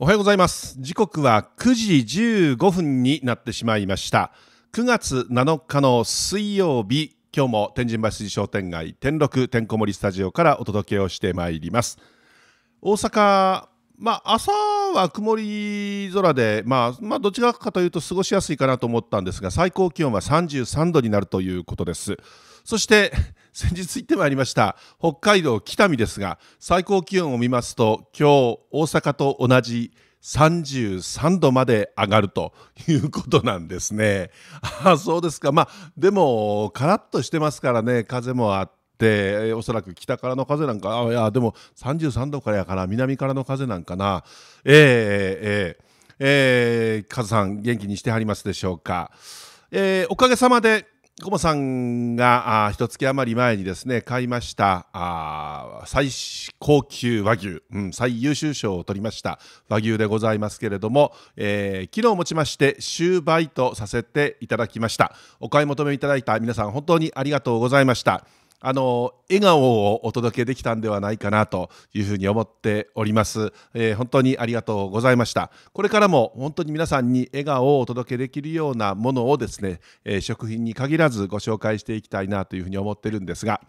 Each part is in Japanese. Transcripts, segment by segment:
おはようございます時刻は9時15分になってしまいました9月7日の水曜日今日も天神橋筋商店街天禄天こもスタジオからお届けをしてまいります大阪まあ、朝は曇り空で、まあ、まあ、どちらかというと過ごしやすいかなと思ったんですが、最高気温は33度になるということです。そして、先日行ってまいりました北海道北見ですが、最高気温を見ますと、今日大阪と同じ33度まで上がると いうことなんですね。あそうですか、まあ、でも、カラッとしてますからね、風もあって。っおそらく北からの風なんかあいやでも33度からやから南からの風なんかなえー、えー、えー、カズさん元気にしてはりますでしょうか、えー、おかげさまでコモさんがあ一月余り前にですね買いましたあ最高級和牛、うん、最優秀賞を取りました和牛でございますけれども、えー、昨日もちまして終売とさせていただきましたお買い求めいただいた皆さん本当にありがとうございました。あの笑顔をお届けできたんではないかなというふうに思っております、えー、本当にありがとうございましたこれからも本当に皆さんに笑顔をお届けできるようなものをですね、えー、食品に限らずご紹介していきたいなというふうに思ってるんですが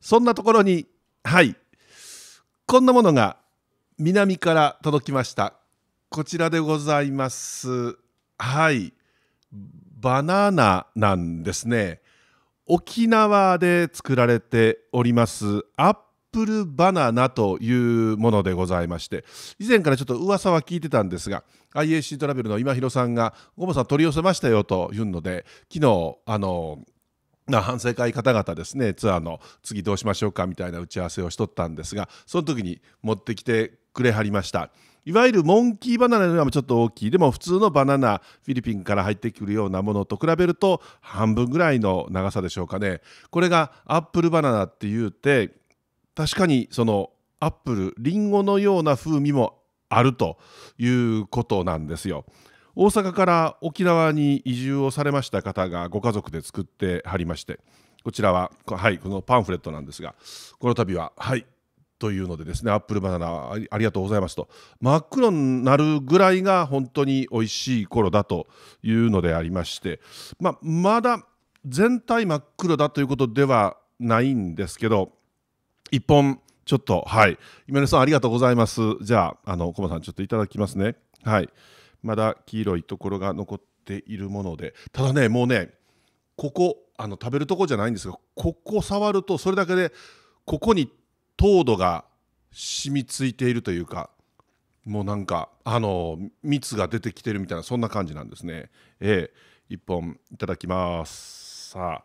そんなところにはいこんなものが南から届きましたこちらでございますはいバナナなんですね沖縄で作られておりますアップルバナナというものでございまして以前からちょっと噂は聞いてたんですが IAC トラベルの今広さんが「ごぼさん取り寄せましたよ」というので昨日あの反省会方々ですねツアーの次どうしましょうかみたいな打ち合わせをしとったんですがその時に持ってきてくれはりました。いわゆるモンキーバナナよりはちょっと大きいでも普通のバナナフィリピンから入ってくるようなものと比べると半分ぐらいの長さでしょうかねこれがアップルバナナって言うて確かにそのアップルリンゴのような風味もあるということなんですよ。大阪から沖縄に移住をされました方がご家族で作ってはりましてこちらは、はい、このパンフレットなんですがこの度は、はい、というのでですねアップルバナナありがとうございますと真っ黒になるぐらいが本当に美味しい頃だというのでありまして、ままだ全体真っ黒だということではないんですけど1本ちょっとはい今根さんありがとうございますじゃああの駒さんちょっといただきますねはいまだ黄色いところが残っているものでただねもうねここあの食べるとこじゃないんですがここ触るとそれだけでここに糖度が染みついているというかもうなんかあの蜜が出てきてるみたいなそんな感じなんですねええー、1本いただきますさあ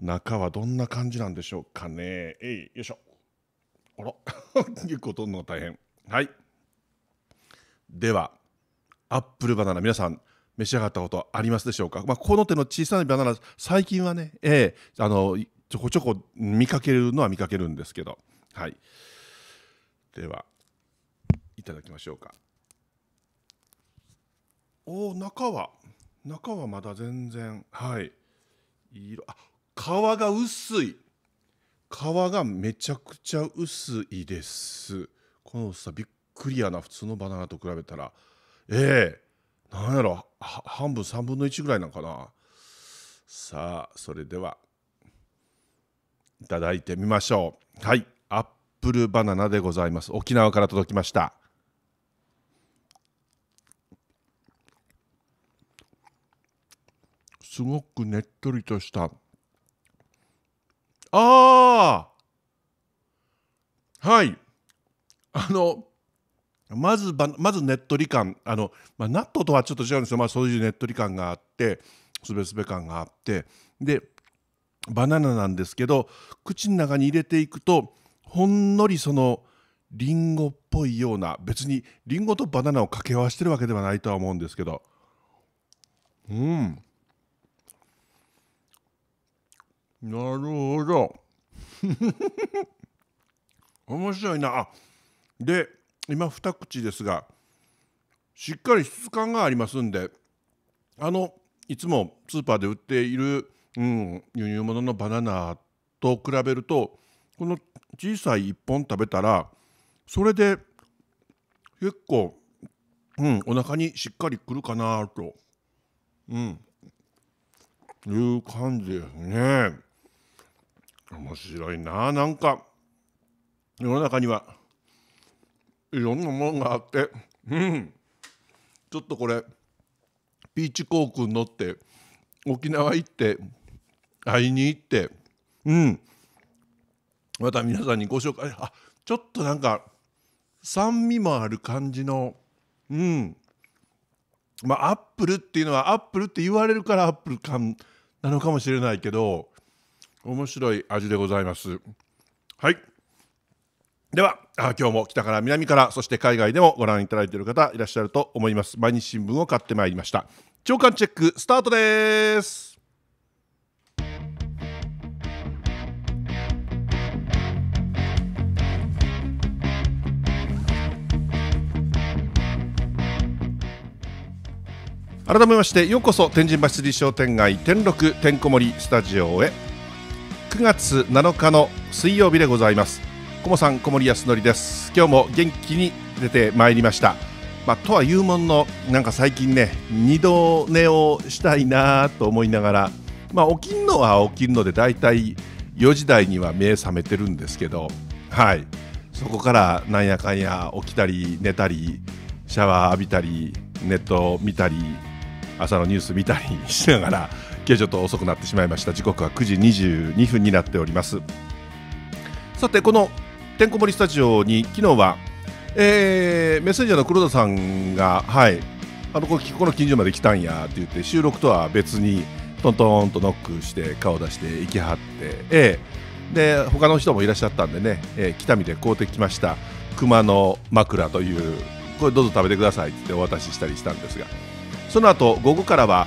中はどんな感じなんでしょうかねえいよいしょあら結構取るのが大変はいではアップルバナナ皆さん召し上がったことありますでしょうか、まあ、この手の小さなバナナ最近はね、ええー、あのちょこちょこ見かけるのは見かけるんですけどはいではいただきましょうかおお中は中はまだ全然はい色あ皮が薄い皮がめちゃくちゃ薄いですこの薄さびっくりやな普通のバナナと比べたらええー、なんやろ半分3分の1ぐらいなんかなさあそれではいただいてみましょうはいプルバナナでございます沖縄から届きましたすごくねっとりとしたあーはいあのまずばまずねっとり感あの、まあ、納豆とはちょっと違うんですよ、まあ、そういうねっとり感があってすべすべ感があってでバナナなんですけど口の中に入れていくとほんのりそのりんごっぽいような別にりんごとバナナを掛け合わせてるわけではないとは思うんですけどうんなるほど 面白いなで今2口ですがしっかり質感がありますんであのいつもスーパーで売っている、うん、輸入物のバナナと比べるとこの小さい1本食べたらそれで結構、うん、お腹にしっかりくるかなと、うん、いう感じですね。面白いななんか世の中にはいろんなもんがあって、うん、ちょっとこれピーチ航空乗って沖縄行って会いに行って、うん、また皆さんにご紹介あちょっとなんか酸味もある感じのうんまあアップルっていうのはアップルって言われるからアップル感なのかもしれないけど面白い味でございますはいではあ今日も北から南からそして海外でもご覧いただいている方いらっしゃると思います毎日新聞を買ってまいりました朝刊チェックスタートです改めましてようこそ天神橋筋商店街天六てんこ盛りスタジオへ9月7日の水曜日でございますこもさん小森康則です今日も元気に出てまいりましたまあ、とはいうもんのなんか最近ね二度寝をしたいなと思いながら、まあ、起きるのは起きるのでだいたい4時台には目覚めてるんですけど、はい、そこからなんやかんや起きたり寝たりシャワー浴びたりネットを見たり朝のニュース見たりしながら今日ちょっと遅くなってしまいました時刻は9時22分になっておりますさてこのてんこ盛りスタジオに昨日は、えー、メッセンジャーの黒田さんがはいあのここの近所まで来たんやって言って収録とは別にトントンとノックして顔出して行きはって、えー、で他の人もいらっしゃったんでね、えー、北見で買うてきました熊の枕というこれどうぞ食べてくださいってお渡ししたりしたんですがその後午後からは、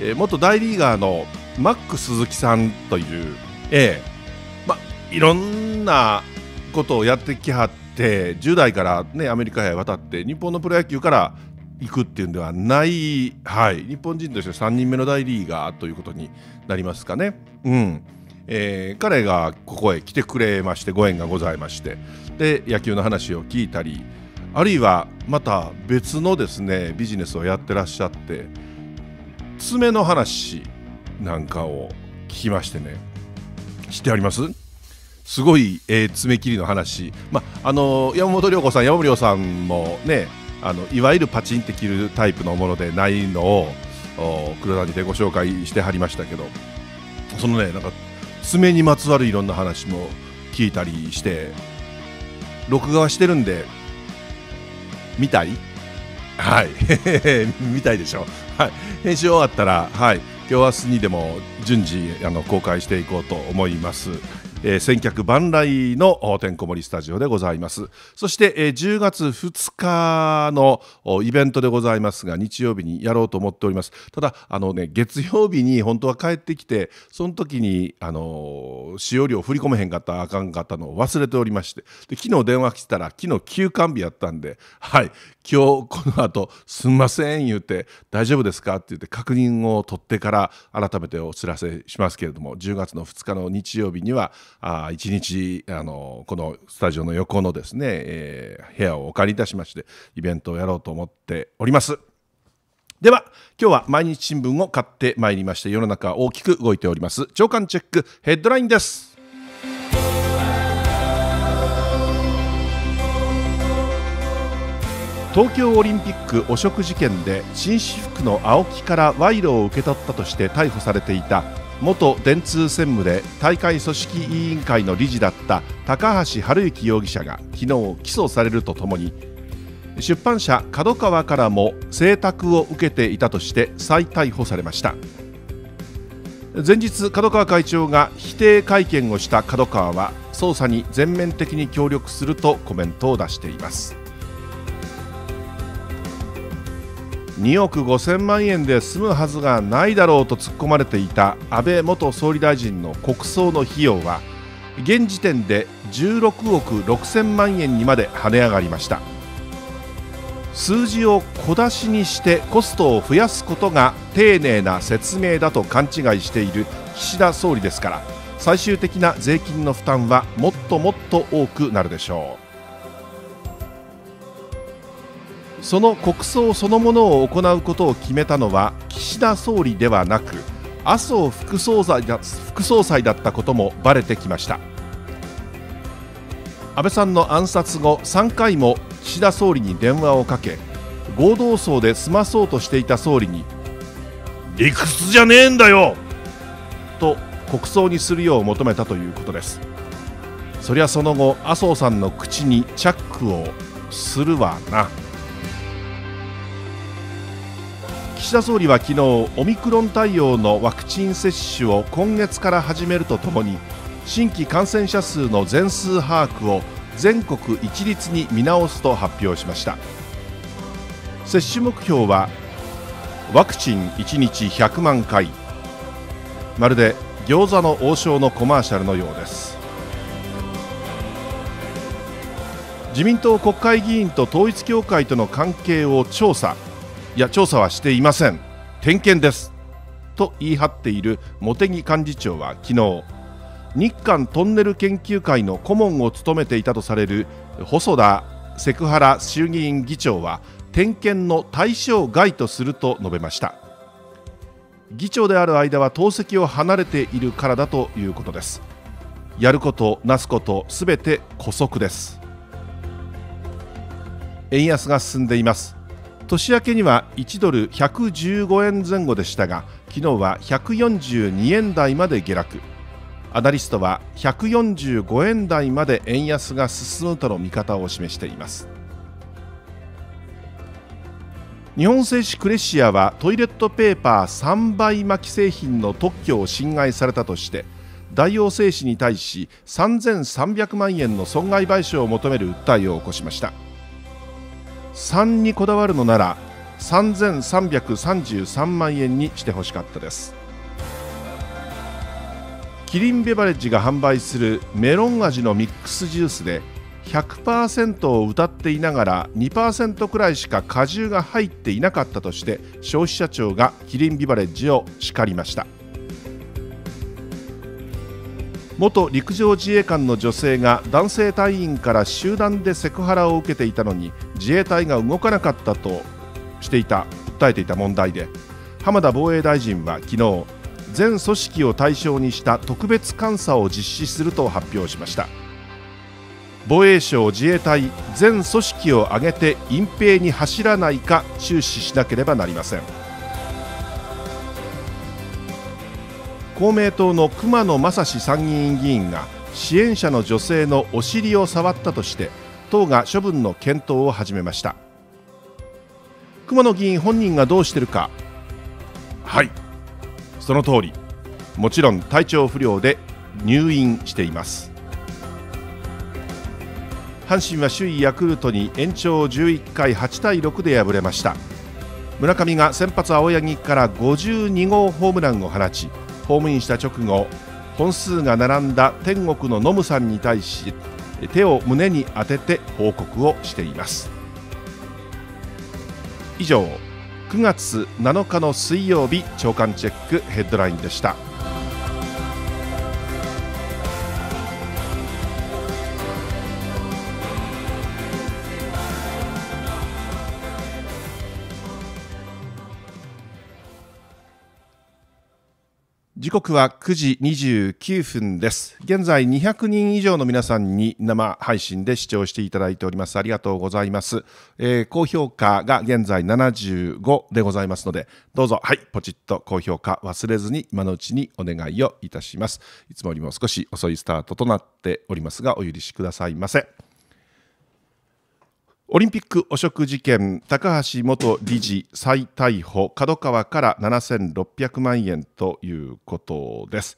えー、元大リーガーのマック鈴木さんという、えーま、いろんなことをやってきはって10代から、ね、アメリカへ渡って日本のプロ野球から行くっていうんではない、はい、日本人として3人目の大リーガーということになりますかね。うんえー、彼がここへ来てくれましてご縁がございましてで野球の話を聞いたりあるいはまた別のですねビジネスをやってらっしゃって爪の話なんかを聞きましてね知ってありますすごい、えー、爪切りの話、まあの山本涼子さん、山本涼さんもねあのいわゆるパチンって切るタイプのものでないのを黒谷でご紹介してはりましたけどそのねなんか爪にまつわるいろんな話も聞いたりして録画はしてるんで見たいはい 見たいでしょう、はい編集終わったらはい今日明日にでも順次あの公開していこうと思いますえー、先客万来のてんこ盛りスタジオでございますそして、えー、10月2日のイベントでございますが日曜日にやろうと思っておりますただあのね月曜日に本当は帰ってきてその時にあのー、使用料振り込めへんかったあかんかったのを忘れておりましてで昨日電話来たら昨日休館日やったんではい今日この後すんません言うて大丈夫ですかって言って確認を取ってから改めてお知らせしますけれども10月の2日の日曜日にはあ1日あのこのスタジオの横のですね、えー、部屋をお借りいたしましてイベントをやろうと思っております。では今日は毎日新聞を買ってまいりまして世の中大きく動いております朝刊チェックヘッドラインです。東京オリンピック汚職事件で紳士服の AOKI から賄賂を受け取ったとして逮捕されていた元電通専務で大会組織委員会の理事だった高橋治之容疑者が昨日起訴されるとともに出版社 KADOKAWA からも請託を受けていたとして再逮捕されました前日角川会長が否定会見をした角川は捜査に全面的に協力するとコメントを出しています2億5000万円で済むはずがないだろうと突っ込まれていた安倍元総理大臣の国葬の費用は現時点で16億6000万円にまで跳ね上がりました数字を小出しにしてコストを増やすことが丁寧な説明だと勘違いしている岸田総理ですから最終的な税金の負担はもっともっと多くなるでしょう。その国葬そのものを行うことを決めたのは岸田総理ではなく麻生副総裁だ副総裁だったこともばれてきました安倍さんの暗殺後3回も岸田総理に電話をかけ合同葬で済まそうとしていた総理に理屈じゃねえんだよと国葬にするよう求めたということですそりゃその後麻生さんの口にチャックをするわな。岸田総理は昨日オミクロン対応のワクチン接種を今月から始めるとともに新規感染者数の全数把握を全国一律に見直すと発表しました接種目標はワクチン1日100万回まるで餃子の王将のコマーシャルのようです自民党国会議員と統一教会との関係を調査いや調査はしていません点検ですと言い張っている茂木幹事長は昨日日韓トンネル研究会の顧問を務めていたとされる細田セクハラ衆議院議長は点検の対象外とすると述べました議長である間は党籍を離れているからだということですやることなすことすべて姑息です円安が進んでいます年明けには1ドル115円前後でしたが昨日は142円台まで下落アナリストは145円台まで円安が進むとの見方を示しています日本製紙クレシアはトイレットペーパー3倍巻き製品の特許を侵害されたとして大王製紙に対し3300万円の損害賠償を求める訴えを起こしました。3にこだわるのなら3333万円にしてほしかったですキリンベバレッジが販売するメロン味のミックスジュースで100%を歌っていながら2%くらいしか果汁が入っていなかったとして消費者庁がキリンビバレッジを叱りました元陸上自衛官の女性が男性隊員から集団でセクハラを受けていたのに自衛隊が動かなかったとしていた訴えていた問題で浜田防衛大臣は昨日全組織を対象にした特別監査を実施すると発表しました防衛省自衛隊全組織を挙げて隠蔽に走らないか注視しなければなりません公明党の熊野正史参議院議員が支援者の女性のお尻を触ったとして党が処分の検討を始めました熊野議員本人がどうしてるかはいその通りもちろん体調不良で入院しています阪神は首位ヤクルトに延長11回8対6で敗れました村上が先発青柳から52号ホームランを放ちホームインした直後本数が並んだ天国のノムさんに対し手を胸に当てて報告をしています以上9月7日の水曜日朝刊チェックヘッドラインでした。刻は9時29分です。現在200人以上の皆さんに生配信で視聴していただいております。ありがとうございます。えー、高評価が現在75でございますので、どうぞ、はい、ポチッと高評価忘れずに今のうちにお願いをいたします。いつもよりも少し遅いスタートとなっておりますが、お許しくださいませ。オリンピック汚職事件、高橋元理事再逮捕、角川から7600万円ということです。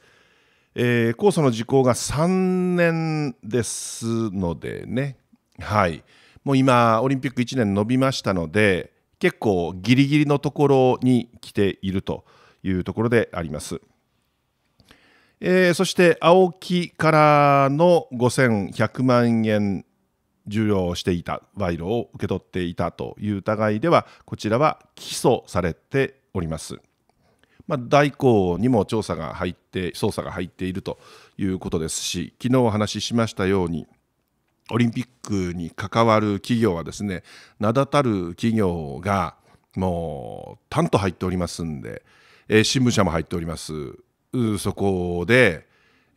えー、控訴の時効が3年ですのでね、はい、もう今、オリンピック1年延びましたので、結構ギリギリのところに来ているというところであります。えー、そして、青木からの5100万円受領していた賄賂を受け取っていたという疑いではこちらは起訴されております。まあ、大広にも調査が入って捜査が入っているということですし昨日お話ししましたようにオリンピックに関わる企業はですね名だたる企業がもうたんと入っておりますんで、え新聞社も入っておりますそこで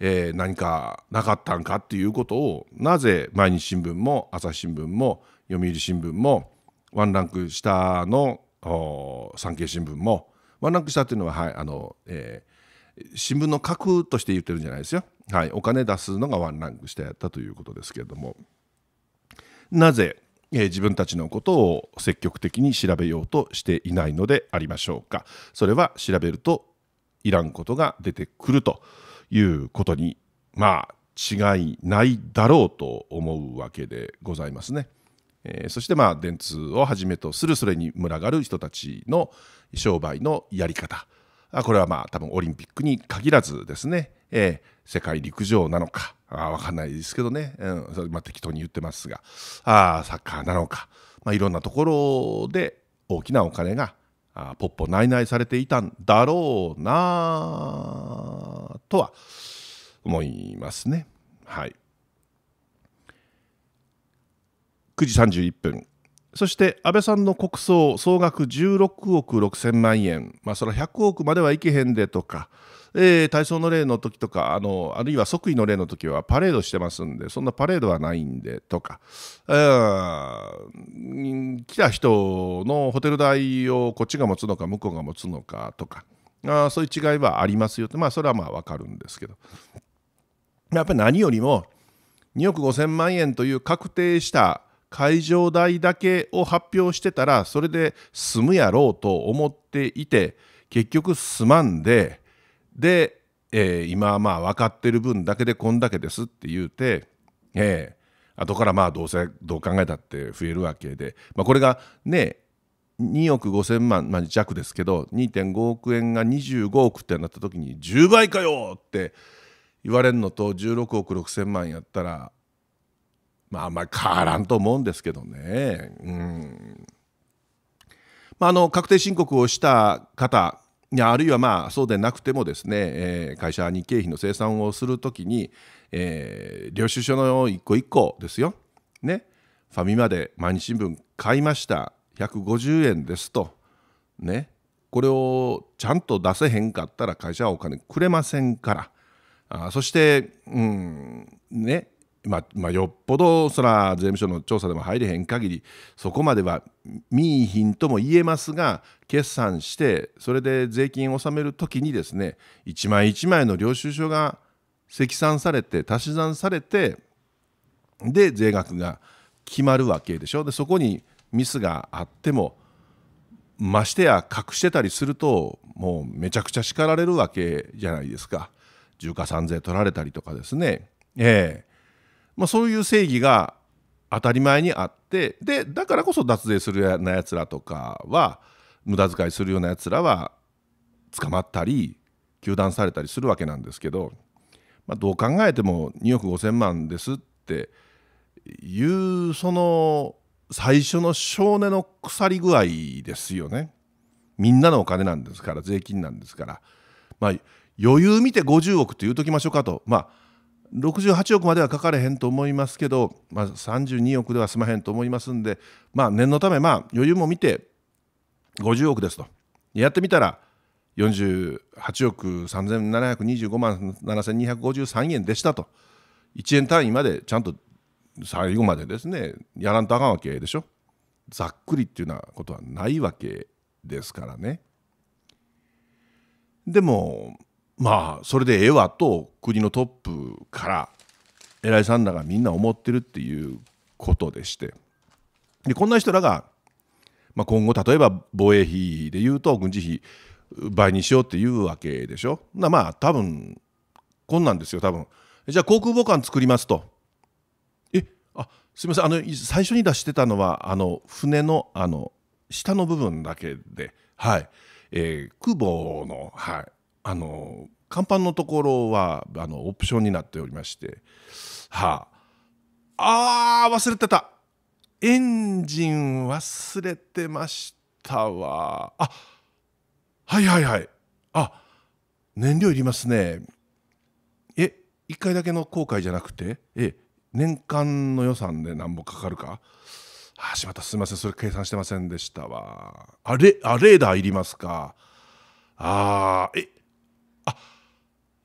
えー、何かなかったんかっていうことをなぜ毎日新聞も朝日新聞も読売新聞もワンランク下の産経新聞もワンランク下っていうのは、はいあのえー、新聞の核として言ってるんじゃないですよ、はい、お金出すのがワンランク下やったということですけれどもなぜ、えー、自分たちのことを積極的に調べようとしていないのでありましょうかそれは調べるといらんことが出てくると。いうことにまあ違いないだろうと思うわけでございますね。えー、そしてまあ電通をはじめとするそれに群がる人たちの商売のやり方これはまあ多分オリンピックに限らずですね、えー、世界陸上なのかあ分かんないですけどね、うんまあ、適当に言ってますがあサッカーなのか、まあ、いろんなところで大きなお金があポッポないないされていたんだろうなとは思いますね。はい、9時31分そして安倍さんの国葬総額16億6000万円、まあ、それは100億まではいけへんでとか、えー、体操の例の時とかあのあるいは即位の例の時はパレードしてますんでそんなパレードはないんでとか来た人のホテル代をこっちが持つのか向こうが持つのかとか。あそういう違いはありますよって、まあ、それはまあ分かるんですけどやっぱり何よりも2億5000万円という確定した会場代だけを発表してたらそれで済むやろうと思っていて結局済まんでで、えー、今まあ分かってる分だけでこんだけですって言うて、えー、後からまあどうせどう考えたって増えるわけで、まあ、これがね2億5000万、まあ、弱ですけど2.5億円が25億ってなった時に10倍かよって言われるのと16億6000万やったらまああんまり変わらんと思うんですけどね。うんまあ、あの確定申告をした方あるいはまあそうでなくてもですね、えー、会社に経費の清算をするときに、えー、領収書の一個一個ですよ、ね、ファミマで毎日新聞買いました150円ですとねこれをちゃんと出せへんかったら会社はお金くれませんからあそして、うんねままよっぽどそら税務署の調査でも入れへん限りそこまでは民意品とも言えますが決算してそれで税金を納めるときにですね一枚一枚の領収書が積算されて足し算されてで税額が決まるわけでしょでそこにミスがあってもましてや隠してたりするともうめちゃくちゃ叱られるわけじゃないですか重加算税取られたりとかですね、ええまあ、そういう正義が当たり前にあってでだからこそ脱税するようなやつらとかは無駄遣いするようなやつらは捕まったり糾弾されたりするわけなんですけど、まあ、どう考えても2億5,000万ですっていうその最初の少年の腐り具合ですよねみんなのお金なんですから税金なんですから、まあ、余裕見て50億って言うときましょうかとまあ68億まではかかれへんと思いますけど、まあ、32億では済まへんと思いますんで、まあ、念のため、まあ、余裕も見て50億ですとやってみたら48億3725万7253円でしたと1円単位までちゃんと最後までですねやらんとあかんわけでしょざっくりっていうようなことはないわけですからねでもまあそれでええわと国のトップから偉いさんらがみんな思ってるっていうことでしてでこんな人らが、まあ、今後例えば防衛費でいうと軍事費倍にしようっていうわけでしょまあ多分こんなんですよ多分じゃあ航空母艦作りますとすみませんあの最初に出してたのはあの船のあの下の部分だけで、はいえー、空母の,、はい、あの甲板のところはあのオプションになっておりまして、はあ、あー忘れてたエンジン忘れてましたわあはいはいはいあ燃料いりますねえ一1回だけの航海じゃなくてえ年間の予算で何もかかるかあしまったすみませんそれ計算してませんでしたわあれあレーダーいりますかああ、えあ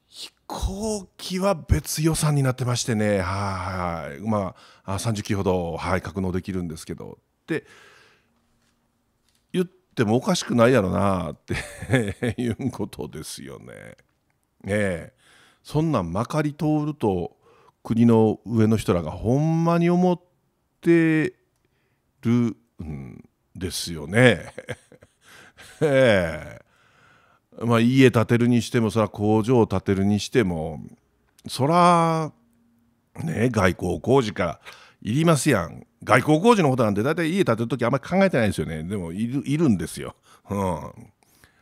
飛行機は別予算になってましてねはいはいまあ30機ほどはい格納できるんですけどって言ってもおかしくないやろなって いうことですよね。ねえそんなんまかり通ると国の上の人らがほんまに思ってるんですよね。まあ家建てるにしてもそら工場を建てるにしてもそらね外交工事からいりますやん外交工事のことなんて大体家建てる時あんまり考えてないですよねでもいるいるんですよ。うん、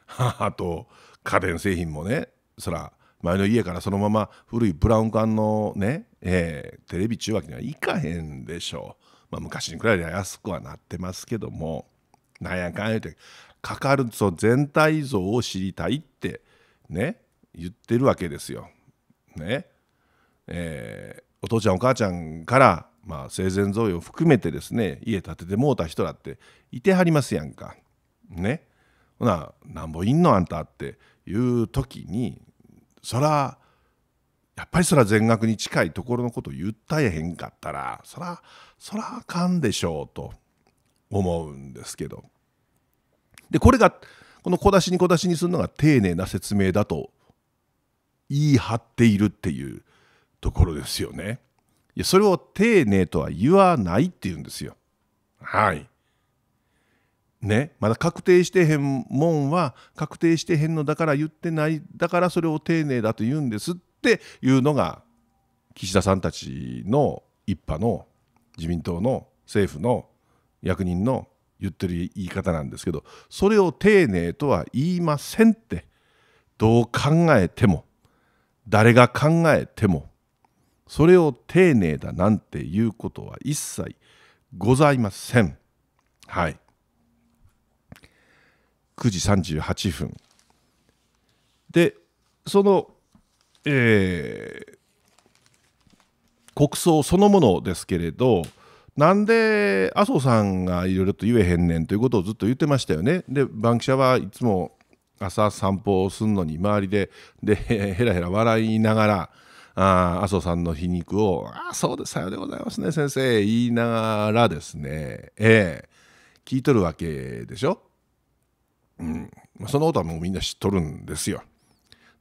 母 と家電製品もねそら前の家からそのまま古いブラウン管のね、えー、テレビ中脇にはいかへんでしょう、まあ、昔に比べて安くはなってますけどもなんやかんやてかかるその全体像を知りたいってね言ってるわけですよ。ねえー、お父ちゃんお母ちゃんから、まあ、生前贈与を含めてですね家建ててもうた人だっていてはりますやんか。ね。ほななんぼいんのあんたっていう時にそらやっぱりそら全額に近いところのこと言ったやへんかったらそらそらあかんでしょうと思うんですけどでこれがこの小出しに小出しにするのが丁寧な説明だと言い張っているっていうところですよね。いやそれを丁寧とは言わないっていうんですよ。はい。ね、まだ確定してへんもんは確定してへんのだから言ってないだからそれを丁寧だと言うんですっていうのが岸田さんたちの一派の自民党の政府の役人の言ってる言い方なんですけどそれを丁寧とは言いませんってどう考えても誰が考えてもそれを丁寧だなんていうことは一切ございません。はい9時38分でその、えー、国葬そのものですけれどなんで麻生さんがいろいろと言えへんねんということをずっと言ってましたよね。でバンキシャはいつも朝散歩をするのに周りででへらへら笑いながらあ麻生さんの皮肉を「ああそうですさようでございますね先生」言いながらですねええー、聞いとるわけでしょ。うん、そのことはもうみんな知っとるんですよ。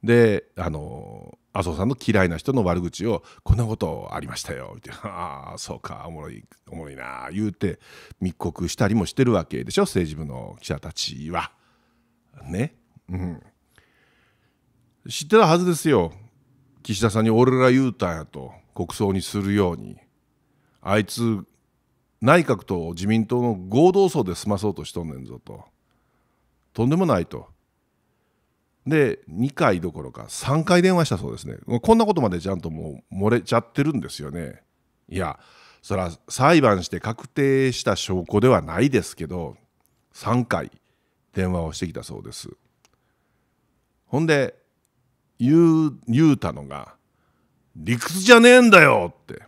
であの麻生さんの嫌いな人の悪口を「こんなことありましたよ」みたいな「ああそうかおもろいおもろいな」言うて密告したりもしてるわけでしょ政治部の記者たちは。ね。うん、知ってたはずですよ岸田さんに俺ら言うたんやと国葬にするようにあいつ内閣と自民党の合同葬で済まそうとしとんねんぞと。とんでもないと。で2回どころか3回電話したそうですねこんなことまでちゃんともう漏れちゃってるんですよねいやそら裁判して確定した証拠ではないですけど3回電話をしてきたそうですほんで言う言うたのが「理屈じゃねえんだよ!」って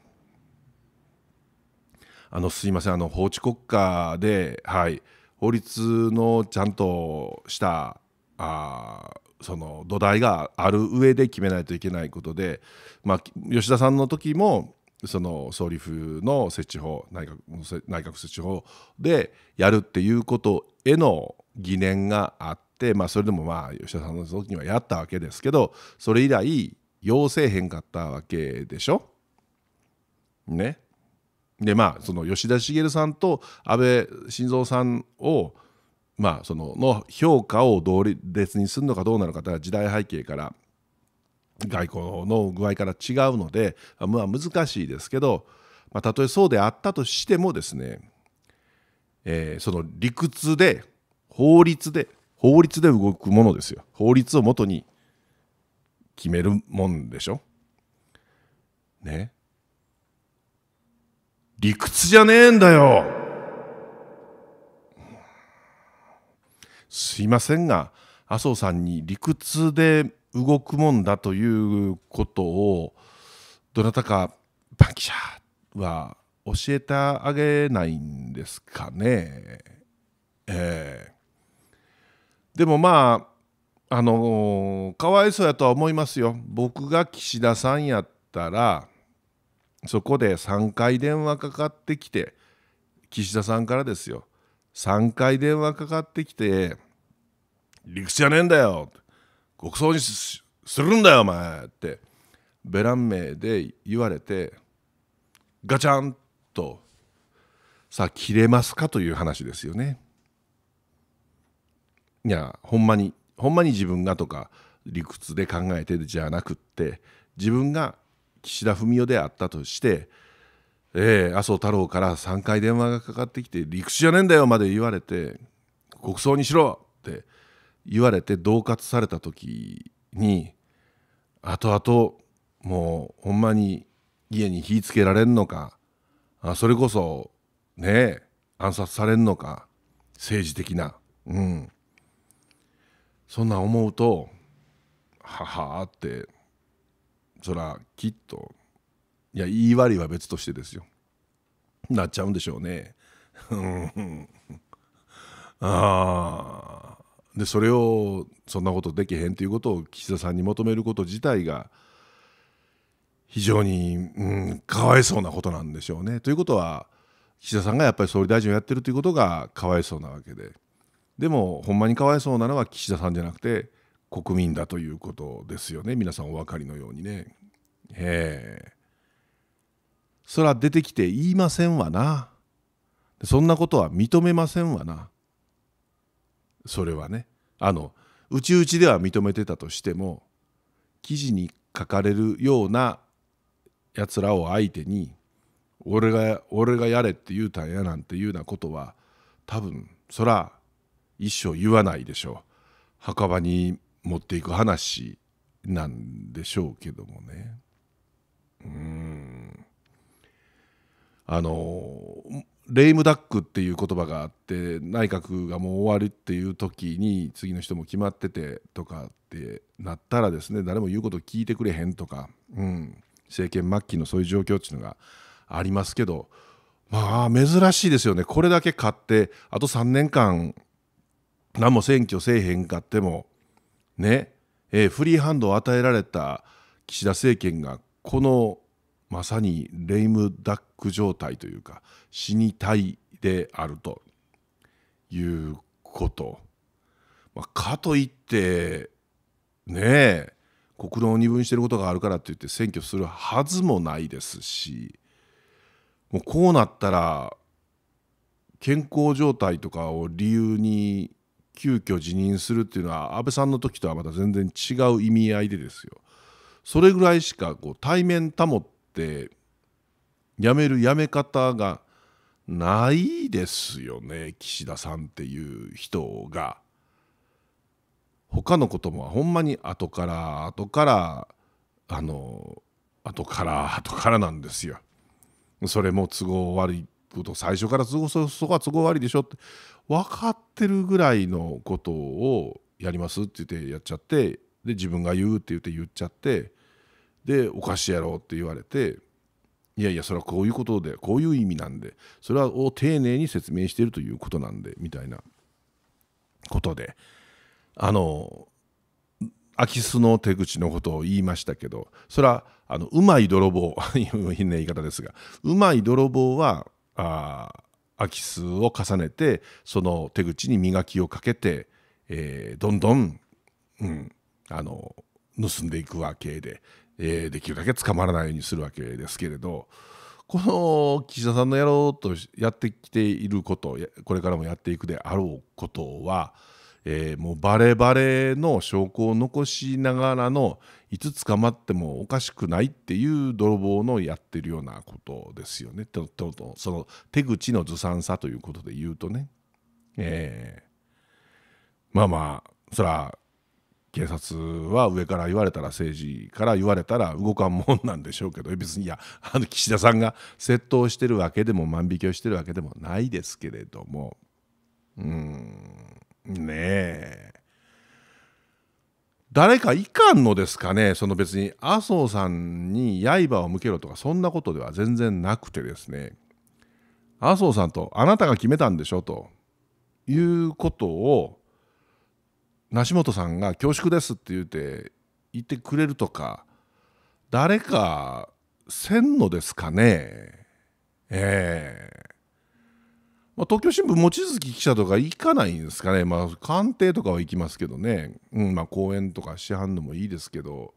あのすいませんあの法治国家ではい法律のちゃんとしたあその土台がある上で決めないといけないことで、まあ、吉田さんの時もその総理府の設置法内閣内閣設置法でやるっていうことへの疑念があって、まあ、それでもまあ吉田さんの時にはやったわけですけどそれ以来要請へんかったわけでしょねでまあその吉田茂さんと安倍晋三さんをまあそのの評価を同列にするのかどうなのかというのは時代背景から外交の具合から違うので、まあ、難しいですけど、まあ、たとえそうであったとしてもですね、えー、その理屈で法律で法律で動くものですよ法律をもとに決めるもんでしょね理屈じゃねえんだよすいませんが麻生さんに理屈で動くもんだということをどなたかバンキシャは教えてあげないんですかね。えー、でもまああのー、かわいそうやとは思いますよ。僕が岸田さんやったらそこで3回電話かかってきて岸田さんからですよ3回電話かかってきて「理屈じゃねえんだよ国葬にするんだよお前」ってベラン名で言われてガチャンとさあ切れますかという話ですよね。いやほんまにほんまに自分がとか理屈で考えてじゃなくって自分が岸田文雄であったとして、えー、麻生太郎から3回電話がかかってきて陸地じゃねえんだよまで言われて国葬にしろって言われて恫喝された時に後々もうほんまに家に火つけられんのかあそれこそね暗殺されんのか政治的なうんそんな思うとははってそらきっといや言い悪いは別としてですよなっちゃうんでしょうね。ああでそれをそんなことできへんということを岸田さんに求めること自体が非常に、うん、かわいそうなことなんでしょうね。ということは岸田さんがやっぱり総理大臣をやってるということがかわいそうなわけででもほんまにかわいそうなのは岸田さんじゃなくて国民だということですよね皆さんお分かりのようにね。ええ。そら出てきて言いませんわな。そんなことは認めませんわな。それはねあのうちうちでは認めてたとしても記事に書かれるようなやつらを相手に俺が俺がやれって言うたんやなんていうようなことは多分そら一生言わないでしょう。墓場に持っていく話なんでしょうけどもねうんあのレイムダックっていう言葉があって内閣がもう終わるっていう時に次の人も決まっててとかってなったらですね誰も言うこと聞いてくれへんとか、うん、政権末期のそういう状況っていうのがありますけどまあ珍しいですよねこれだけ買ってあと3年間何も選挙せえへんかってもね、えー、フリーハンドを与えられた岸田政権がこのまさにレイムダック状態というか死にたいであるということ、まあ、かといってねえ国論を二分していることがあるからといって選挙するはずもないですしもうこうなったら健康状態とかを理由に急遽辞任するっていうのは安倍さんの時とはまた全然違う意味合いでですよそれぐらいしかこう対面保って辞める辞め方がないですよね岸田さんっていう人が。他のこともほんまに後から後からあの後から後からなんですよ。それも都合悪いと最初からそこは都合悪いでしょって分かってるぐらいのことをやりますって言ってやっちゃってで自分が言うって言って言っちゃってでおかしいやろって言われていやいやそれはこういうことでこういう意味なんでそれを丁寧に説明しているということなんでみたいなことであの空き巣の手口のことを言いましたけどそれはあのうまい泥棒 いう言い方ですがうまい泥棒はあ空き巣を重ねてその手口に磨きをかけて、えー、どんどん、うん、あの盗んでいくわけで、えー、できるだけ捕まらないようにするわけですけれどこの岸田さんのやろうとやってきていることこれからもやっていくであろうことは、えー、もうバレバレの証拠を残しながらのいつ捕まってもおかしくないっていう泥棒のやってるようなことですよねとととその手口のずさんさということで言うとね、えー、まあまあそら警察は上から言われたら政治から言われたら動かんもんなんでしょうけど 別にいやあの岸田さんが窃盗してるわけでも万引きをしてるわけでもないですけれどもうんねえ誰かいかんのですかね、その別に麻生さんに刃を向けろとか、そんなことでは全然なくてですね、麻生さんとあなたが決めたんでしょということを、梨本さんが恐縮ですって言って、言ってくれるとか、誰かせんのですかね、ええまあ、東京新聞望月記者とか行かないんですかね、まあ、官邸とかは行きますけどね、うんまあ、公園とか市販のもいいですけど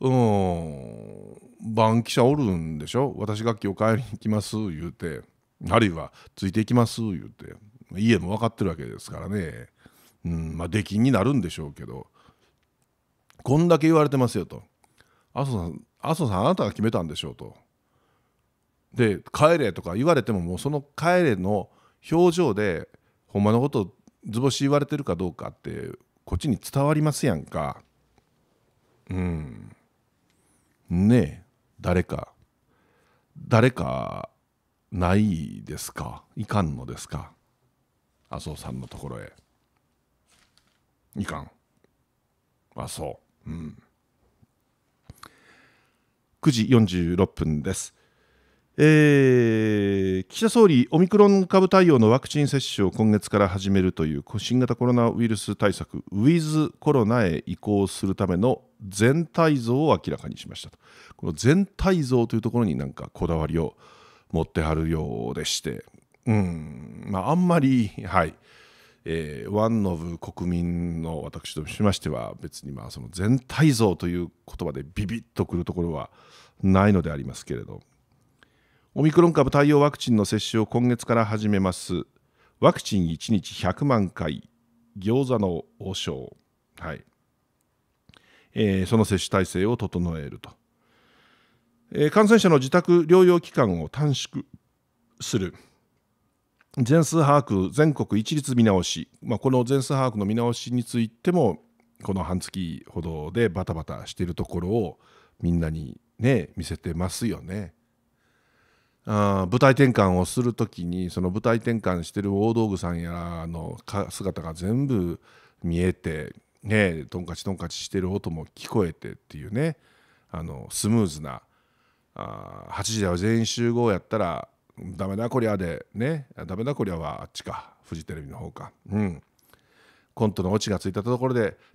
うん番記者おるんでしょ私が今日帰りに行きます言うてあるいはついていきます言うて家も分かってるわけですからね、うんまあ、出禁になるんでしょうけどこんだけ言われてますよと麻生さん麻生さんあなたが決めたんでしょうと。で帰れとか言われてももうその帰れの表情でほんまのこと図星言われてるかどうかってこっちに伝わりますやんかうんねえ誰か誰かないですかいかんのですか麻生さんのところへいかんあそううん9時46分ですえー、岸田総理、オミクロン株対応のワクチン接種を今月から始めるという新型コロナウイルス対策、ウィズコロナへ移行するための全体像を明らかにしましたと、この全体像というところになんかこだわりを持ってはるようでして、うんまあ、あんまり、はいえー、ワンノブ国民の私としましては、別にまあその全体像という言葉でビビッとくるところはないのでありますけれど。オミクロン株対応ワクチンの接種を今月から始めますワクチン1日100万回餃子の王将、はいえー、その接種体制を整えると、えー、感染者の自宅療養期間を短縮する全数把握全国一律見直し、まあ、この全数把握の見直しについてもこの半月ほどでバタバタしているところをみんなにね見せてますよね。舞台転換をする時にその舞台転換してる大道具さんやらの姿が全部見えてねトンカチトンカチしてる音も聞こえてっていうねあのスムーズなあ8時台は全員集合やったら「ダメだこりゃ」でね「ダメだこりゃ」はあっちかフジテレビの方かうんコントのオチがついたところで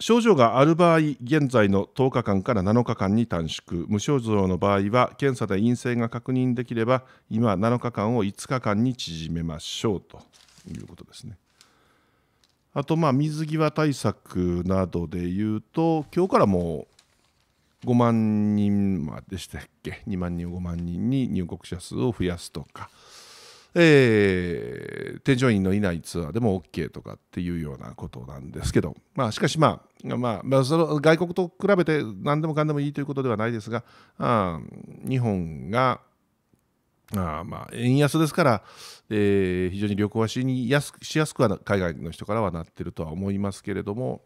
症状がある場合、現在の10日間から7日間に短縮、無症状の場合は、検査で陰性が確認できれば、今、7日間を5日間に縮めましょうということですね。あと、水際対策などでいうと、今日からもう5万人までしたっけ、2万人、5万人に入国者数を増やすとか。えー、添乗員のいないツアーでも OK とかっていうようなことなんですけど、まあ、しかし、まあ、まあまあその外国と比べて何でもかんでもいいということではないですがあ日本があまあ円安ですから、えー、非常に旅行はしにやすしやすくは海外の人からはなっているとは思いますけれども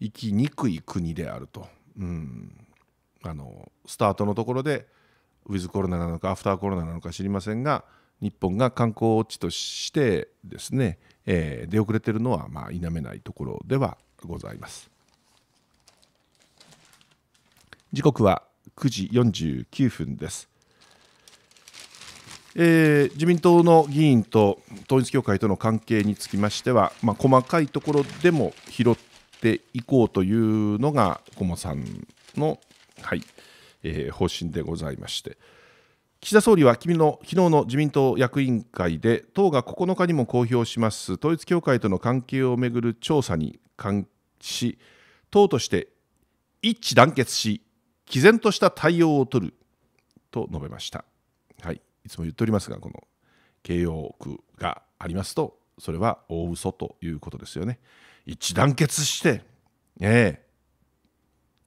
行きにくい国であると、うん、あのスタートのところで。ウィズコロナなのかアフターコロナなのか知りませんが日本が観光地としてですね、えー、出遅れているのはまあ否めないところではございます時刻は9時49分ですえー、自民党の議員と統一教会との関係につきましては、まあ、細かいところでも拾っていこうというのが、小茂さんの、はい、えー、方針でございまして。岸田総理は君の昨日の自民党役員会で党が9日にも公表します統一教会との関係をめぐる調査に関し党として一致団結し毅然とした対応を取ると述べました、はい、いつも言っておりますがこの慶応区がありますとそれは大嘘ということですよね一致団結して、ね、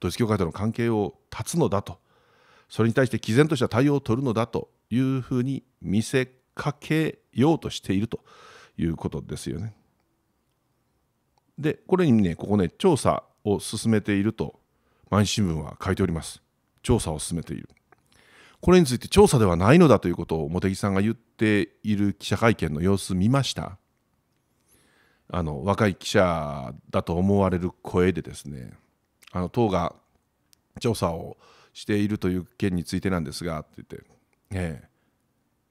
統一教会との関係を断つのだとそれに対して毅然とした対応を取るのだというふうに見せかけようとしているということですよね。でこれにねここね調査を進めていると毎日新聞は書いております調査を進めているこれについて調査ではないのだということを茂木さんが言っている記者会見の様子見ましたあの若い記者だと思われる声でですねあの党が調査をしているという件についてなんですが」って言って、え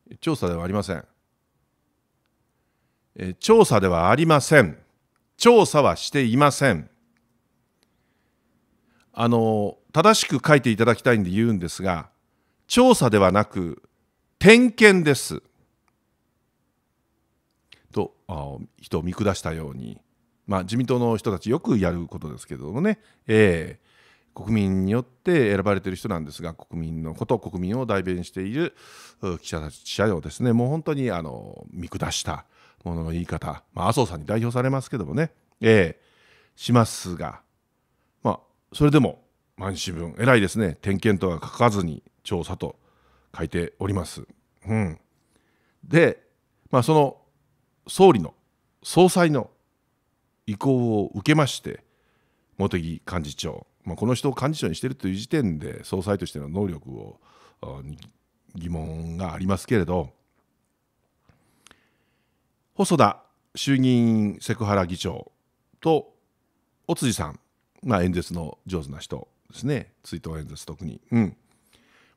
え「調査ではありません」え「調査ではありません」「調査はしていません」あの正しく書いていただきたいんで言うんですが調査ではなく点検です。とあ人を見下したように、まあ、自民党の人たちよくやることですけどもね、え国民によって選ばれている人なんですが国民のこと国民を代弁している記者たち記者をですねもう本当にあの見下したものの言い方、まあ、麻生さんに代表されますけどもね、えー、しますが、まあ、それでも毎日分、偉いですね点検とは書かずに調査と書いております。うん、で、まあ、その総理の総裁の意向を受けまして茂木幹事長まあ、この人を幹事長にしてるという時点で総裁としての能力を疑問がありますけれど細田衆議院セクハラ議長と尾辻さん、まあ、演説の上手な人ですね追悼演説特に、うん、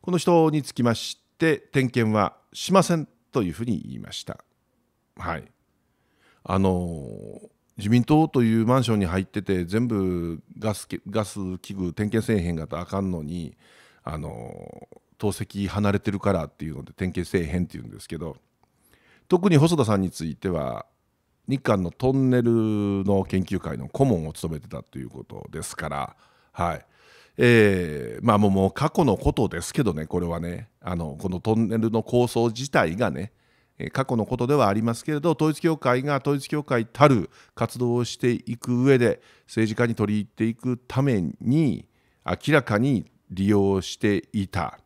この人につきまして点検はしませんというふうに言いました。はいあのー自民党というマンションに入ってて全部ガスガス器具点検せえへんがとあかんのにあの透析離れてるからっていうので点検せえへんっていうんですけど特に細田さんについては日韓のトンネルの研究会の顧問を務めてたということですから、はいえー、まあもう過去のことですけどねこれはねあのこのトンネルの構想自体がね過去のことではありますけれど統一教会が統一教会たる活動をしていく上で政治家に取り入っていくために明らかに利用していた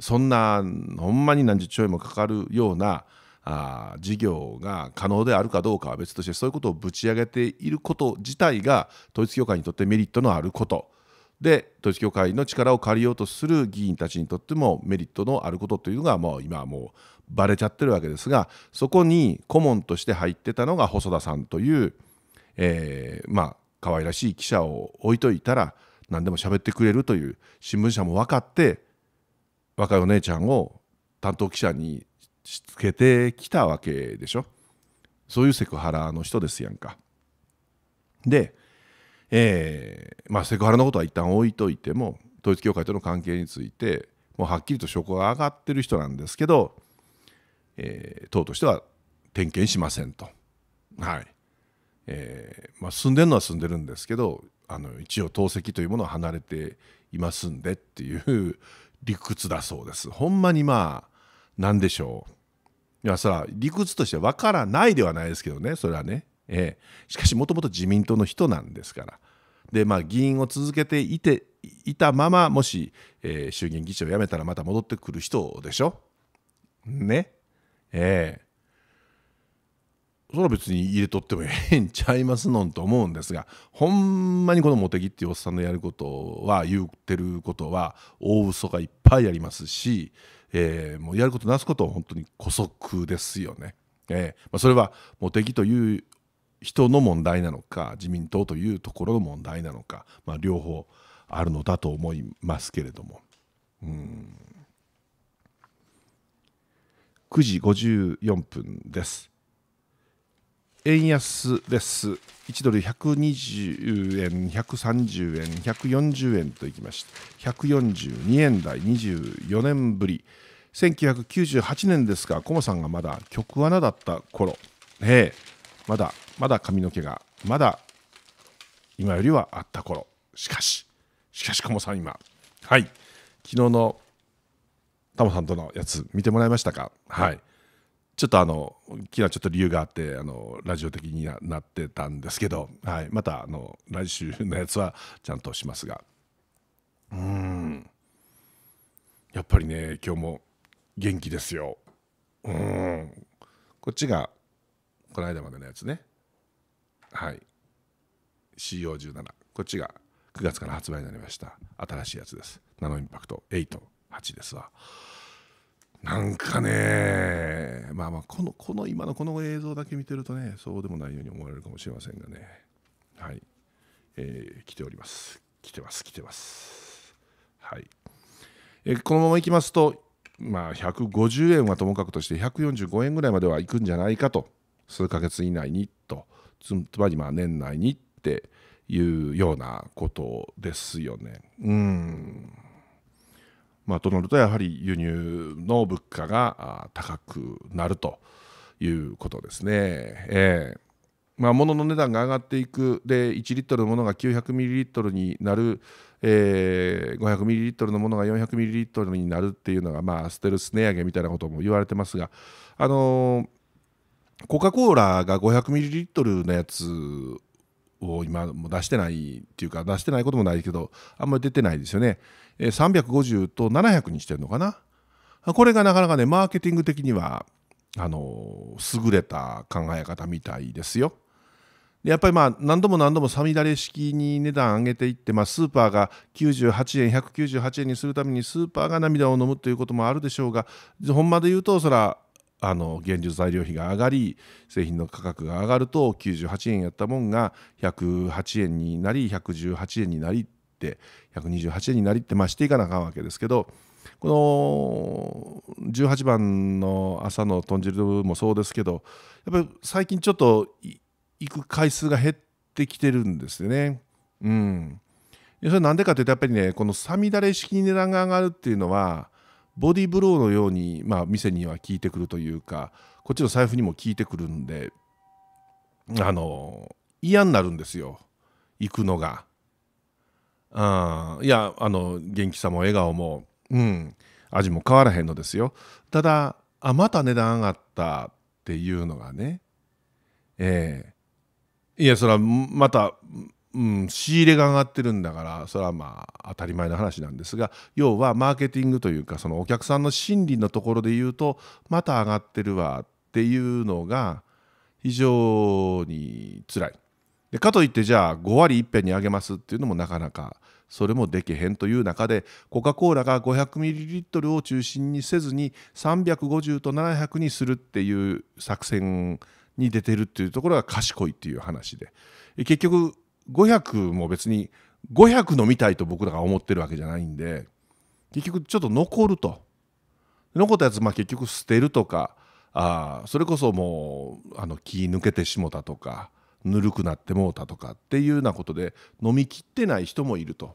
そんなほんまに何十兆円もかかるようなあ事業が可能であるかどうかは別としてそういうことをぶち上げていること自体が統一教会にとってメリットのあることで統一教会の力を借りようとする議員たちにとってもメリットのあることというのがもう今はもうバレちゃってるわけですがそこに顧問として入ってたのが細田さんという、えー、まあ可愛らしい記者を置いといたら何でも喋ってくれるという新聞社も分かって若いお姉ちゃんを担当記者にしつけてきたわけでしょそういうセクハラの人ですやんか。で、えー、まあ、セクハラのことは一旦置いといても統一教会との関係についてもうはっきりと証拠が上がってる人なんですけどえー、党としては点検しませんと、はいえーまあ、進んでるのは進んでるんですけどあの一応党籍というものは離れていますんでっていう理屈だそうですほんまにまあ何でしょういやさ理屈としてわからないではないですけどねそれはね、えー、しかしもともと自民党の人なんですからでまあ議員を続けていていたままもし、えー、衆議院議長を辞めたらまた戻ってくる人でしょねええそれは別に入れとってもええんちゃいますのんと思うんですがほんまにこの茂木っていうおっさんのやることは言ってることは大嘘がいっぱいありますし、えー、もうやることなすことは本当に姑息ですよね。えーまあ、それは茂木という人の問題なのか自民党というところの問題なのか、まあ、両方あるのだと思いますけれども。うん9時54分です円安です1ドル120円130円140円といきました142円台24年ぶり1998年ですがコモさんがまだ曲穴だった頃ええまだまだ髪の毛がまだ今よりはあった頃しかししかしコモさん今はい昨日のタモさんとのやつ見てもらいましたかはいちょっとあの昨日はちょっと理由があってあのラジオ的になってたんですけど、はい、またあの来週のやつはちゃんとしますがうんやっぱりね今日も元気ですようんこっちがこの間までのやつねはい CO17 こっちが9月から発売になりました新しいやつですナノインパクト8 8ですわなんかねまあまあこのこの今のこの映像だけ見てるとねそうでもないように思われるかもしれませんがねはい、えー、来ております来てます来てますはい、えー、このままいきますとまあ150円はともかくとして145円ぐらいまではいくんじゃないかと数ヶ月以内にとつまりまあ年内にっていうようなことですよねうんまとなるとやはり輸入の物価が高くなるということですね。えーまあ、物の値段が上がっていくで1リットルのものが900ミリリットルになる、えー、500ミリリットルのものが400ミリリットルになるっていうのが、まあ、ステルス値上げみたいなことも言われてますが、あのー、コカ・コーラが500ミリリットルのやつを今も出してないっていうか出してないこともないけどあんまり出てないですよね、え350と700にしてるのかなこれがなかなかねマーケティング的にはあの優れた考え方みたいですよ。やっぱりまあ何度も何度もさみだれ式に値段上げていって、まあ、スーパーが98円198円にするためにスーパーが涙を飲むということもあるでしょうがほんまで言うとそらあの原料材料費が上がり製品の価格が上がると98円やったもんが108円になり118円になりって128円になりってましていかなあかんわけですけどこの18番の朝の豚汁もそうですけどやっぱり最近ちょっと行く回数が減ってきてるんですよね。うん、それなんでかというとやっぱりねこの五みだれ式に値段が上がるっていうのはボディーブローのように、まあ、店には効いてくるというかこっちの財布にも効いてくるんであの嫌になるんですよ行くのが。あいやあの元気さも笑顔も、うん、味も変わらへんのですよ。ただあまた値段上がったっていうのがねええー、いやそれはまたうん、仕入れが上がってるんだからそれはまあ当たり前の話なんですが要はマーケティングというかそのお客さんの心理のところで言うとまた上がってるわっていうのが非常につらいでかといってじゃあ5割いっぺんに上げますっていうのもなかなかそれもできへんという中でコカ・コーラが 500ml を中心にせずに350と700にするっていう作戦に出てるっていうところが賢いっていう話で結局500も別に500飲みたいと僕らが思ってるわけじゃないんで結局ちょっと残ると残ったやつまあ結局捨てるとかあそれこそもうあの気抜けてしもたとかぬるくなってもうたとかっていうようなことで飲みきってない人もいると。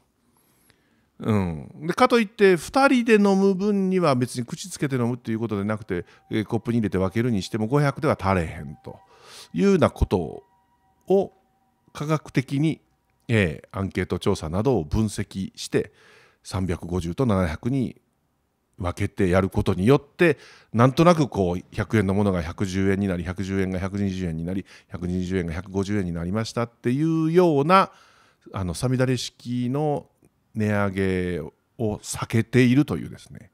うん、でかといって2人で飲む分には別に口つけて飲むっていうことでなくて、えー、コップに入れて分けるにしても500では足れへんというようなことを科学的に、えー、アンケート調査などを分析して350と700に分けてやることによってなんとなくこう100円のものが110円になり110円が120円になり120円が150円になりましたっていうようなあのさみだれ式の値上げを避けているというですね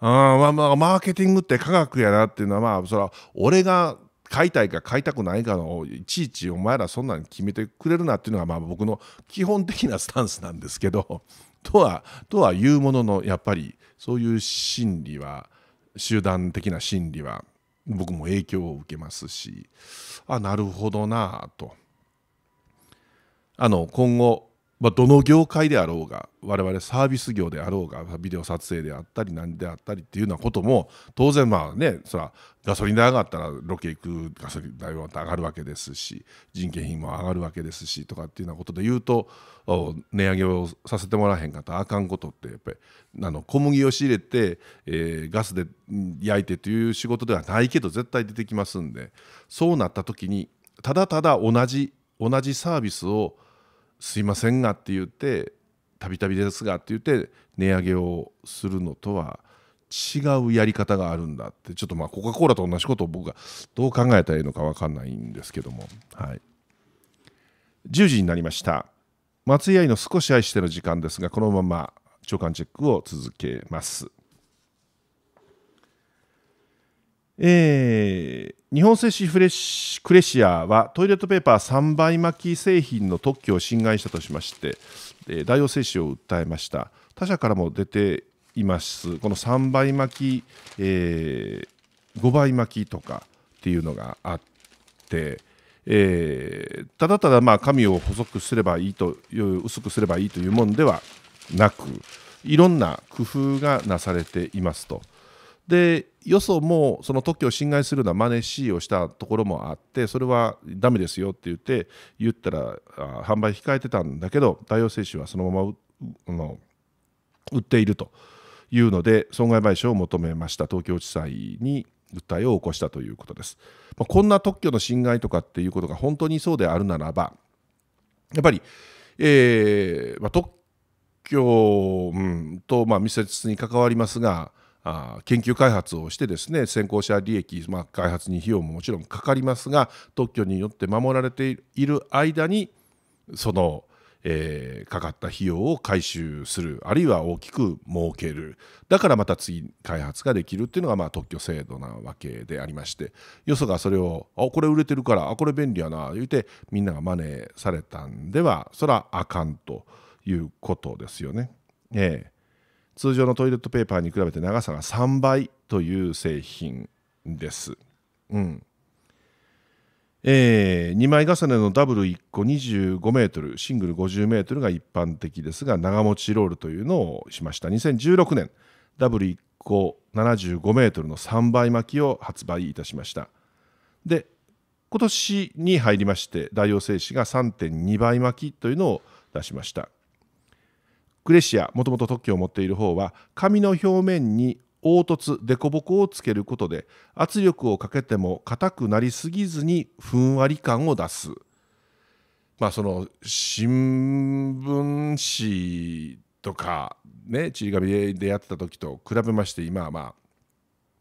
あまあまあマーケティングって科学やなっていうのはまあそれは俺が買いたいか買いたくないかのいちいちお前らそんなん決めてくれるなっていうのがまあ僕の基本的なスタンスなんですけど とはとは言うもののやっぱりそういう心理は集団的な心理は僕も影響を受けますしあなるほどなあとあの今後まあ、どの業界であろうが我々サービス業であろうがビデオ撮影であったり何であったりっていうようなことも当然まあねそらガソリン代上がったらロケ行くガソリン代は上がるわけですし人件費も上がるわけですしとかっていうようなことで言うと値上げをさせてもらえへんかったらあかんことってやっぱりあの小麦を仕入れて、えガスで焼いてという仕事ではないけど絶対出てきますんでそうなった時にただただ同じ同じサービスをすいませんがって言ってたびたびですがって言って値上げをするのとは違うやり方があるんだってちょっとまあコカ・コーラと同じことを僕がどう考えたらいいのか分かんないんですけども、はい、10時になりました松井愛の少し愛しての時間ですがこのまま長官チェックを続けます。えー、日本製紙フレッシクレシアはトイレットペーパー3倍巻き製品の特許を侵害したとしまして、えー、大王製紙を訴えました他社からも出ていますこの3倍巻き、えー、5倍巻きとかっていうのがあって、えー、ただただまあ紙を細くすればいいという薄くすればいいというもんではなくいろんな工夫がなされていますと。でよそもその特許を侵害するような真似 C をしたところもあってそれはダメですよって言って言ったら販売控えてたんだけど太陽製紙はそのままあの売っているというので損害賠償を求めました東京地裁に訴えを起こしたということです、まあ、こんな特許の侵害とかっていうことが本当にそうであるならばやっぱり、えーまあ、特許、うん、と、まあ、密接に関わりますがあ研究開発をしてですね先行者利益、まあ、開発に費用ももちろんかかりますが特許によって守られている間にその、えー、かかった費用を回収するあるいは大きく儲けるだからまた次開発ができるっていうのが、まあ、特許制度なわけでありましてよそがそれをあこれ売れてるからあこれ便利やな言うてみんなが真似されたんではそらあかんということですよね。ええー通常のトイレットペーパーに比べて長さが3倍という製品です。うんえー、2枚重ねのダブル1個25メートルシングル50メートルが一般的ですが長持ちロールというのをしました2016年ダブル1個75メートルの3倍巻きを発売いたしましたで今年に入りまして大王製紙が3.2倍巻きというのを出しましたグレシアもともと特許を持っている方は紙の表面に凹凸凸凹をつけることで圧力をかけても硬くなりすぎずにふんわり感を出すまあその新聞紙とかねちり紙でやってた時と比べまして今はまあ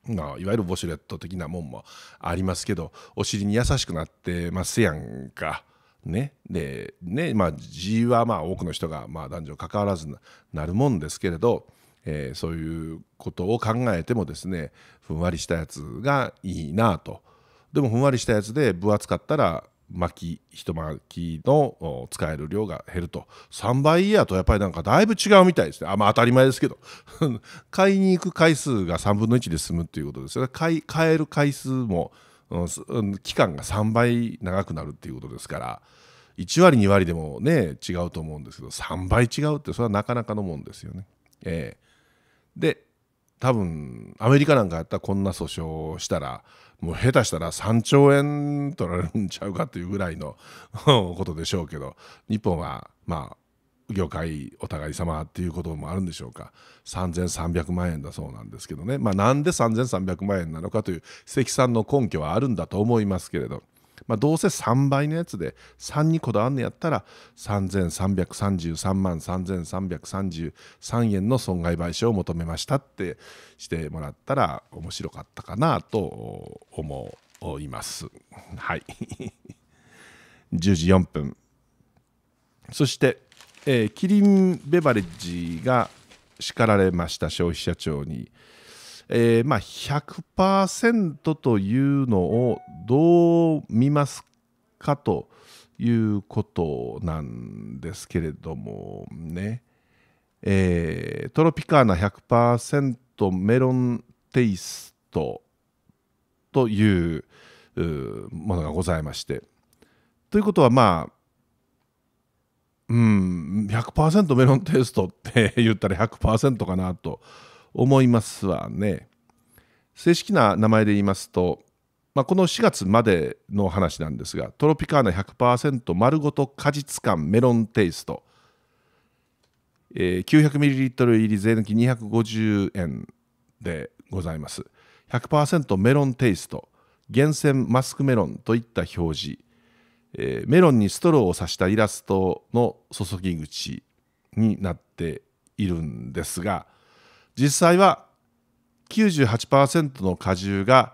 まあ、いわゆるボシュレット的なもんもありますけどお尻に優しくなってますやんか。ねでねまあ G はまあ多くの人がまあ男女関わらずなるもんですけれど、えー、そういうことを考えてもですねふんわりしたやつがいいなとでもふんわりしたやつで分厚かったら巻き一巻きの使える量が減ると3倍やとやっぱりなんかだいぶ違うみたいですねあまあ当たり前ですけど 買いに行く回数が3分の1で済むっていうことですよね買買える回数も期間が3倍長くなるっていうことですから1割2割でもね違うと思うんですけど3倍違うってそれはなかなかのもんですよね。えー、で多分アメリカなんかやったらこんな訴訟をしたらもう下手したら3兆円取られるんちゃうかというぐらいの ことでしょうけど日本はまあ業界お互い様っていうこともあるんでしょうか3300万円だそうなんですけどね、まあ、なんで3300万円なのかという積算の根拠はあるんだと思いますけれど、まあ、どうせ3倍のやつで3にこだわんのやったら3333万3333円の損害賠償を求めましたってしてもらったら面白かったかなと思います。はい10時4分そしてえー、キリンベバレッジが叱られました消費者庁に、えーまあ、100%というのをどう見ますかということなんですけれどもね、えー、トロピカーナ100%メロンテイストというものがございましてということはまあうん、100%メロンテイストって 言ったら100%かなと思いますわね。正式な名前で言いますと、まあ、この4月までの話なんですが、トロピカーナ100%丸ごと果実感メロンテイスト、えー、900ml 入り税抜き250円でございます。100%メロンテイスト、厳選マスクメロンといった表示、えー、メロンにストローを刺したイラストの注ぎ口になっているんですが実際は98%の果汁が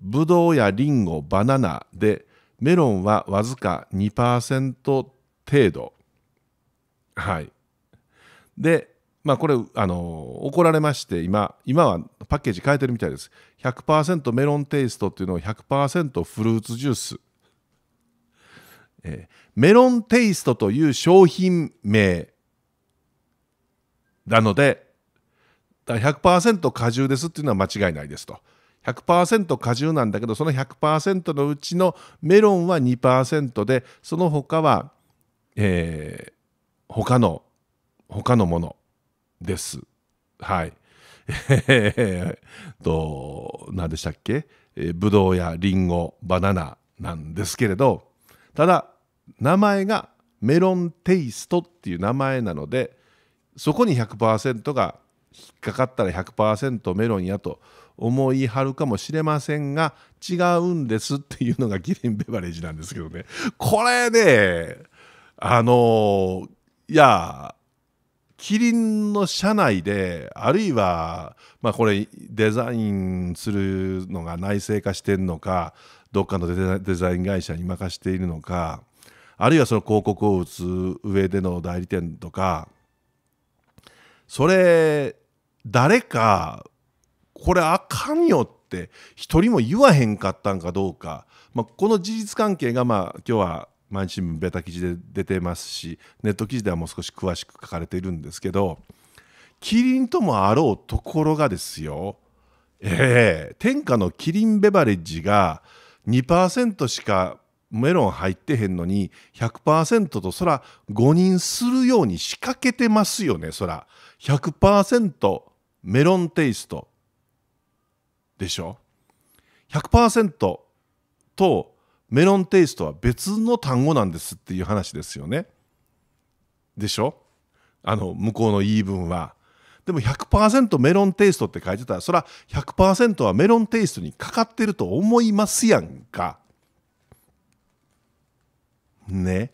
ブドウやリンゴバナナでメロンはわずか2%程度はいでまあこれあの怒られまして今今はパッケージ変えてるみたいです100%メロンテイストっていうのを100%フルーツジュースえメロンテイストという商品名なので100%果汁ですっていうのは間違いないですと。100%果汁なんだけどその100%のうちのメロンは2%でその他は、えー、他の他のものです。はい。え ー、と何でしたっけ、えぶどうやりんごバナナなんですけれどただ名前がメロンテイストっていう名前なのでそこに100%が引っかかったら100%メロンやと思いはるかもしれませんが違うんですっていうのがキリンベバレージなんですけどねこれねあのいやキリンの社内であるいは、まあ、これデザインするのが内製化してんのかどっかのデザイン会社に任しているのかあるいはその広告を打つ上での代理店とかそれ誰かこれあかんよって一人も言わへんかったんかどうか、まあ、この事実関係がまあ今日は毎日新聞ベタ記事で出てますしネット記事ではもう少し詳しく書かれているんですけどキリンともあろうところがですよええー、天下のキリンベバレッジが2%しかメロン入ってへんのに100%とそら誤認するように仕掛けてますよねそら100%メロンテイストでしょ100%とメロンテイストは別の単語なんですっていう話ですよねでしょあの向こうの言い分はでも100%メロンテイストって書いてたらそら100%はメロンテイストにかかってると思いますやんかね。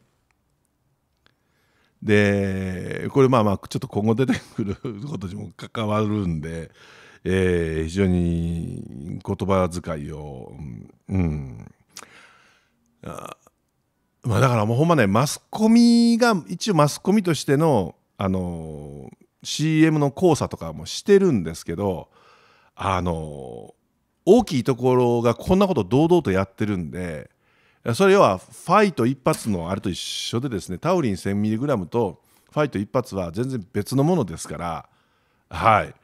で、これまあまあ、ちょっと今後出てくることにも関わるんで、えー、非常に言葉遣いを、うん。あまあだからもうほんまね、マスコミが、一応マスコミとしての、あのー、CM の交差とかもしてるんですけど、あのー、大きいところがこんなこと堂々とやってるんで、それはファイト一発のあれと一緒でですねタウリン 1000mg とファイト一発は全然別のものですからはい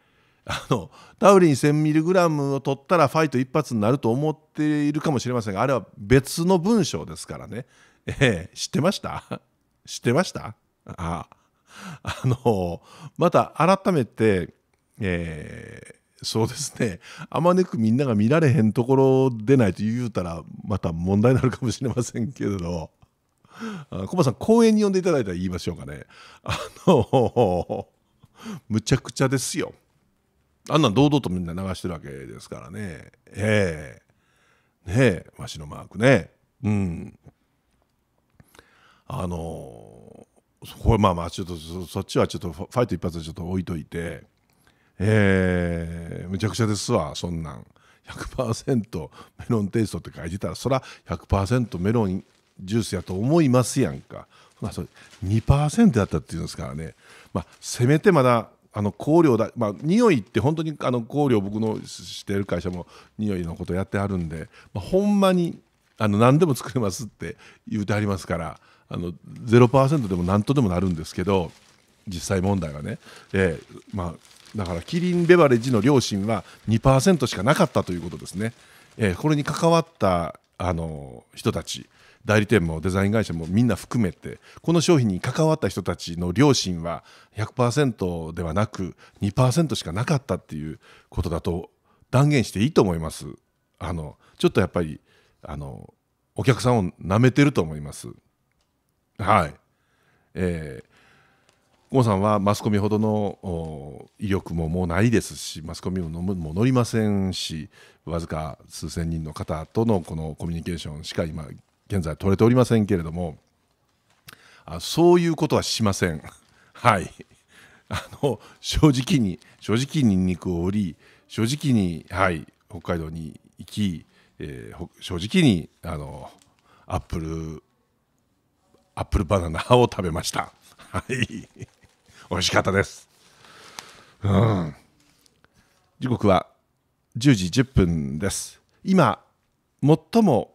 あのタウリン 1000mg を取ったらファイト一発になると思っているかもしれませんがあれは別の文章ですからね、えー、知ってました知ってましたああのまた改めて、えーそうですねあまねくみんなが見られへんところでないと言うたらまた問題になるかもしれませんけれどコバさん公園に呼んでいただいたら言いましょうかねあのむちゃくちゃですよあんなん堂々とみんな流してるわけですからねええねえわしのマークねうんあのこれまあまあちょっとそっちはちょっとファイト一発でちょっと置いといてえー、むちゃくちゃですわそんなん100%メロンテイストって書いてたらそら100%メロンジュースやと思いますやんか、まあ、それ2%だったっていうんですからね、まあ、せめてまだあの香料だ、まあ、匂いって本当にあの香料僕のしてる会社も匂いのことやってあるんで、まあ、ほんまにあの何でも作れますって言うてありますからあの0%でも何とでもなるんですけど実際問題はね、えーまあ、だからキリンベバレッジの両親は2%しかなかったということですね、えー、これに関わったあの人たち代理店もデザイン会社もみんな含めてこの商品に関わった人たちの両親は100%ではなく2%しかなかったっていうことだと断言していいと思いますあのちょっとやっぱりあのお客さんをなめてると思いますはいえー郷さんはマスコミほどの威力ももうないですしマスコミもも乗りませんしわずか数千人の方とのこのコミュニケーションしか今現在取れておりませんけれどもあそういうことはしません はいあの正直に正直に肉を売り正直に、はい、北海道に行き、えー、正直にあのアップルアップルバナナを食べました。はい美味しかったです。うん。時刻は10時10分です。今、最も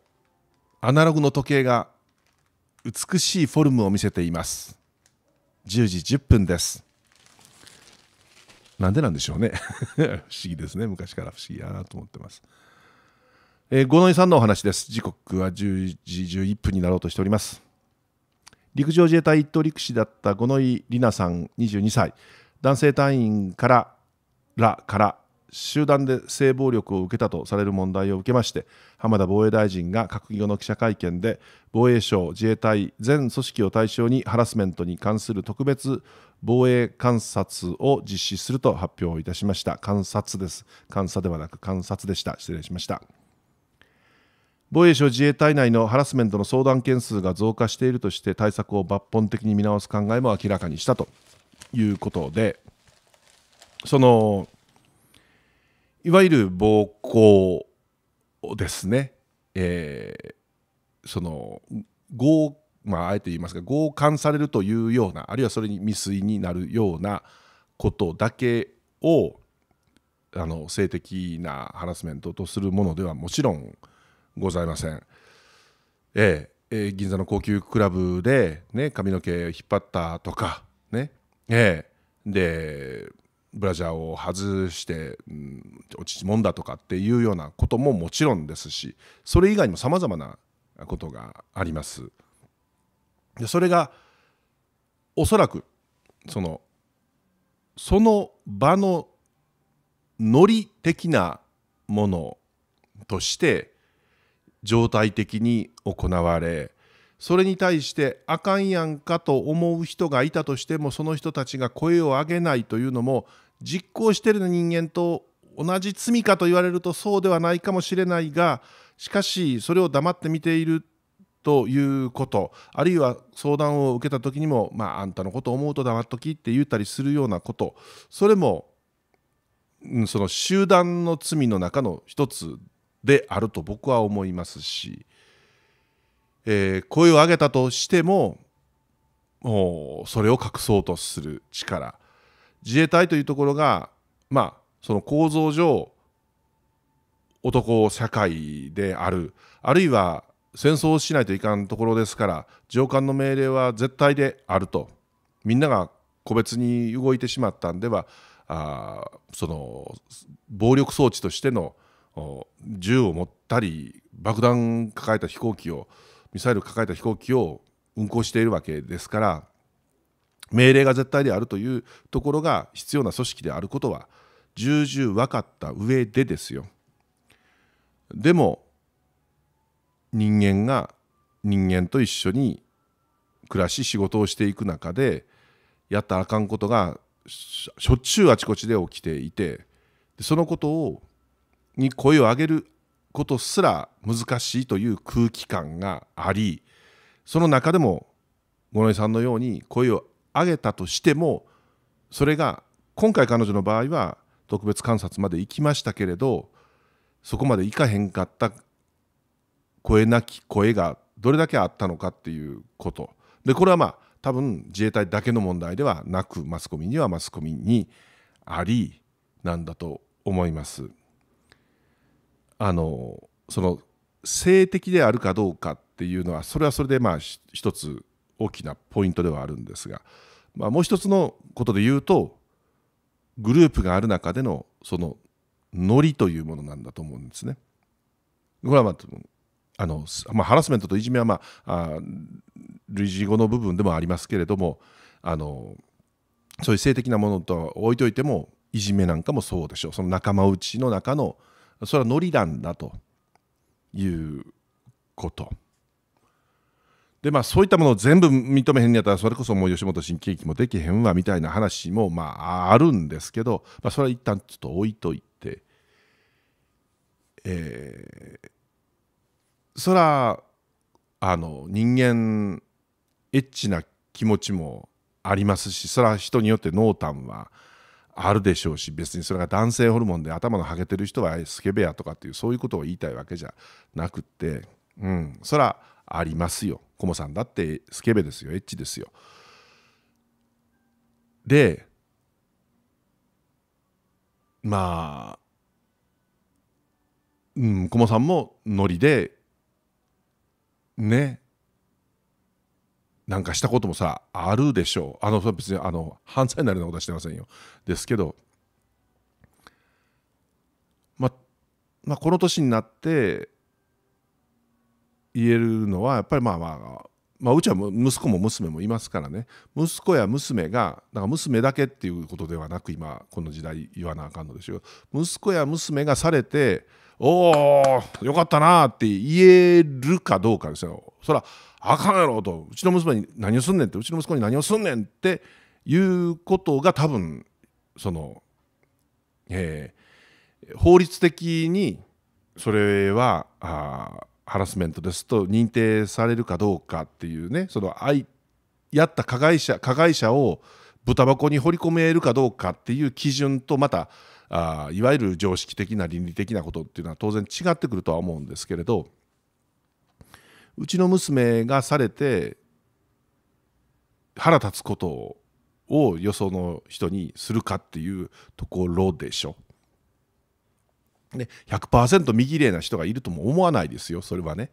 アナログの時計が美しいフォルムを見せています。10時10分です。なんでなんでしょうね。不思議ですね。昔から不思議やなと思ってます。え五ノ井さんのお話です。時刻は10時11分になろうとしております。陸上自衛隊一等陸士だった五ノ井里奈さん22歳男性隊員かららから集団で性暴力を受けたとされる問題を受けまして浜田防衛大臣が閣議後の記者会見で防衛省自衛隊全組織を対象にハラスメントに関する特別防衛観察を実施すると発表いたしました観察です監査ではなく観察でした失礼しました防衛省自衛隊内のハラスメントの相談件数が増加しているとして対策を抜本的に見直す考えも明らかにしたということでそのいわゆる暴行ですね、えー、その強まあ、あえて言いますが強姦されるというようなあるいはそれに未遂になるようなことだけをあの性的なハラスメントとするものではもちろんございません。えええー、銀座の高級クラブで、ね、髪の毛引っ張ったとか、ねええ、でブラジャーを外して、うん、お乳もんだとかっていうようなことももちろんですしそれ以外にもさまざまなことがあります。でそれがおそらくそのその場のノリ的なものとして状態的に行われそれに対してあかんやんかと思う人がいたとしてもその人たちが声を上げないというのも実行してる人間と同じ罪かと言われるとそうではないかもしれないがしかしそれを黙って見ているということあるいは相談を受けた時にも、まあ、あんたのこと思うと黙っときって言ったりするようなことそれも、うん、その集団の罪の中の一つであると僕は思いますし、えー、声を上げたとしてももうそれを隠そうとする力自衛隊というところがまあその構造上男社会であるあるいは戦争をしないといかんところですから上官の命令は絶対であるとみんなが個別に動いてしまったんではあその暴力装置としての銃を持ったり爆弾抱えた飛行機をミサイル抱えた飛行機を運航しているわけですから命令が絶対であるというところが必要な組織であることは重々分かった上でですよでも人間が人間と一緒に暮らし仕事をしていく中でやったあかんことがしょっちゅうあちこちで起きていてそのことをに声を上げることすら難しいという空気感がありその中でも五ノ井さんのように声を上げたとしてもそれが今回彼女の場合は特別観察まで行きましたけれどそこまで行かへんかった声なき声がどれだけあったのかっていうことでこれはまあ多分自衛隊だけの問題ではなくマスコミにはマスコミにありなんだと思います。あのその性的であるかどうかっていうのはそれはそれでまあ一つ大きなポイントではあるんですが、まあ、もう一つのことで言うとグループがある中でのそのノリというものなんだと思うんですね。これはまああのまあ、ハラスメントといじめは、まあ、あ類似語の部分でもありますけれどもあのそういう性的なものとは置いといてもいじめなんかもそうでしょうその仲間内の中のそれはノリなんだということ。でまあ、そういったものを全部認めへんやったらそれこそもう吉本新喜劇もできへんわみたいな話もまああるんですけど、まあ、それは一旦ちょっと置いといて、えー、そらあの人間エッチな気持ちもありますしそれは人によって濃淡はあるでしょうし別にそれが男性ホルモンで頭のハゲてる人はスケベやとかっていうそういうことを言いたいわけじゃなくって、うん、そらありますよコモさんだってスケベですよエッチですよ。でまあうんコモさんもノリでねなんかしたこともさあるでしょうあの別にあの犯罪になるようなことはしてませんよですけど、ま、まあこの年になって言えるのはやっぱりまあまあまあ、うちは息子も娘もいますからね息子や娘がんか娘だけっていうことではなく今この時代言わなあかんのでしょう息子や娘がされておーよかったなって言えるかどうかですよそらあかんやろとうちの娘に何をすんねんってうちの息子に何をすんねんっていうことが多分その、えー、法律的にそれはあハラスメントですと認定されるかどうかっていうねそのやった加害者加害者を豚箱に掘り込めるかどうかっていう基準とまたあいわゆる常識的な倫理的なことっていうのは当然違ってくるとは思うんですけれどうちの娘がされて腹立つことをよその人にするかっていうところでしょ。ね、100%見綺麗な人がいるとも思わないですよそれはね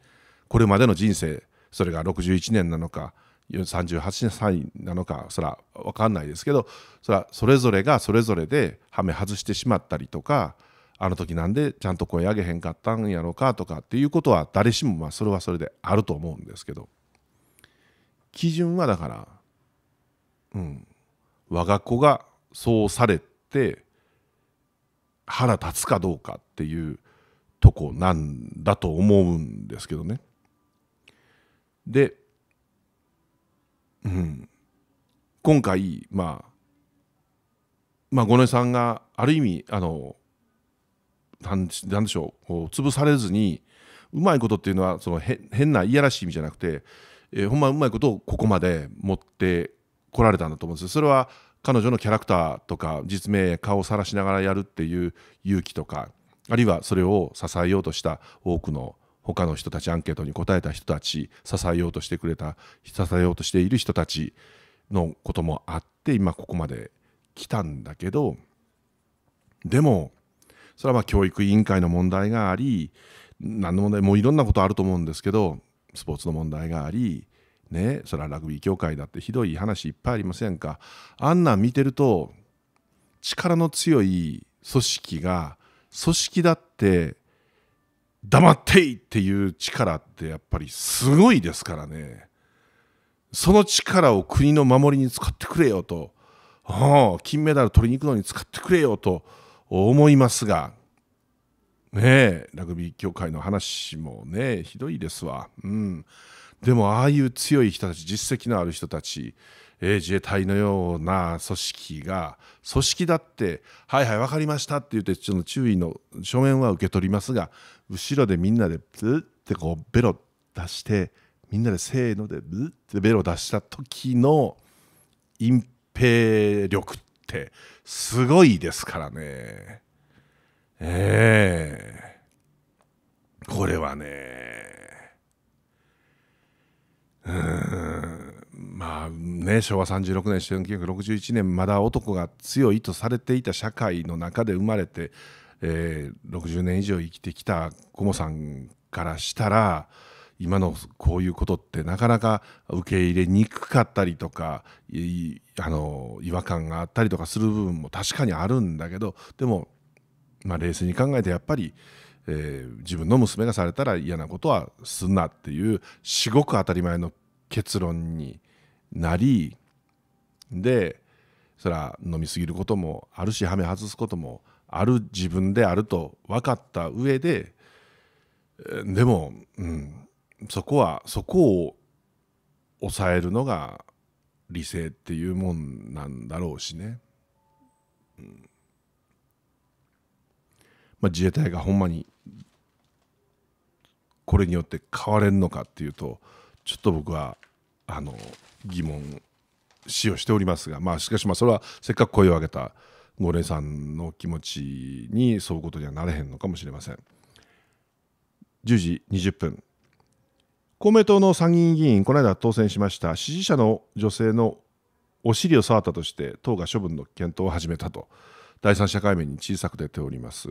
これまでの人生それが61年なのか38歳なのかそら分かんないですけどそらそれぞれがそれぞれではめ外してしまったりとかあの時なんでちゃんと声上げへんかったんやろかとかっていうことは誰しもまあそれはそれであると思うんですけど基準はだからうん我が子がそうされて腹立つかどうかっていうとこなんだと思うんですけどね。でうん、今回、まあ、まあ、五さんがある意味あのなんでしょうこう潰されずにうまいことっていうのはその変ないやらしい意味じゃなくて、えー、ほんまうまいことをここまで持ってこられたんだと思うんですよ。それは彼女のキャラクターとか実名顔をさらしながらやるっていう勇気とかあるいはそれを支えようとした多くの他の人たちアンケートに答えた人たち支えようとしてくれた支えようとしている人たちのこともあって今ここまで来たんだけどでもそれはまあ教育委員会の問題があり何の問題もういろんなことあると思うんですけどスポーツの問題がありねそれはラグビー協会だってひどい話いっぱいありませんかあんなん見てると力の強い組織が組織だって黙っていっていう力ってやっぱりすごいですからねその力を国の守りに使ってくれよと、金メダル取りに行くのに使ってくれよと思いますが、ねえ、ラグビー協会の話もねひどいですわ、うん、でもああいう強い人たち実績のある人たち自衛隊のような組織が組織だって「はいはい分かりました」って言って注意の書面は受け取りますが後ろでみんなでブってこうベロ出してみんなでせーのでブってベロ出した時の隠蔽力ってすごいですからね。ええー、これはねうんまあね、昭和36年1961年まだ男が強いとされていた社会の中で生まれて、えー、60年以上生きてきたコモさんからしたら今のこういうことってなかなか受け入れにくかったりとかあの違和感があったりとかする部分も確かにあるんだけどでも、まあ、冷静に考えてやっぱり。えー、自分の娘がされたら嫌なことはすんなっていう至極当たり前の結論になりでそら飲み過ぎることもあるしはめ外すこともある自分であると分かった上ででも、うん、そこはそこを抑えるのが理性っていうもんなんだろうしね、うんまあ、自衛隊がほんまにこれによって変われんのかっていうとちょっと僕はあの疑問使用しておりますが、まあ、しかしまあそれはせっかく声を上げた五連さんの気持ちに沿うことにはなれへんのかもしれません。10時20分公明党の参議院議員この間当選しました支持者の女性のお尻を触ったとして党が処分の検討を始めたと第三者会面に小さく出ております。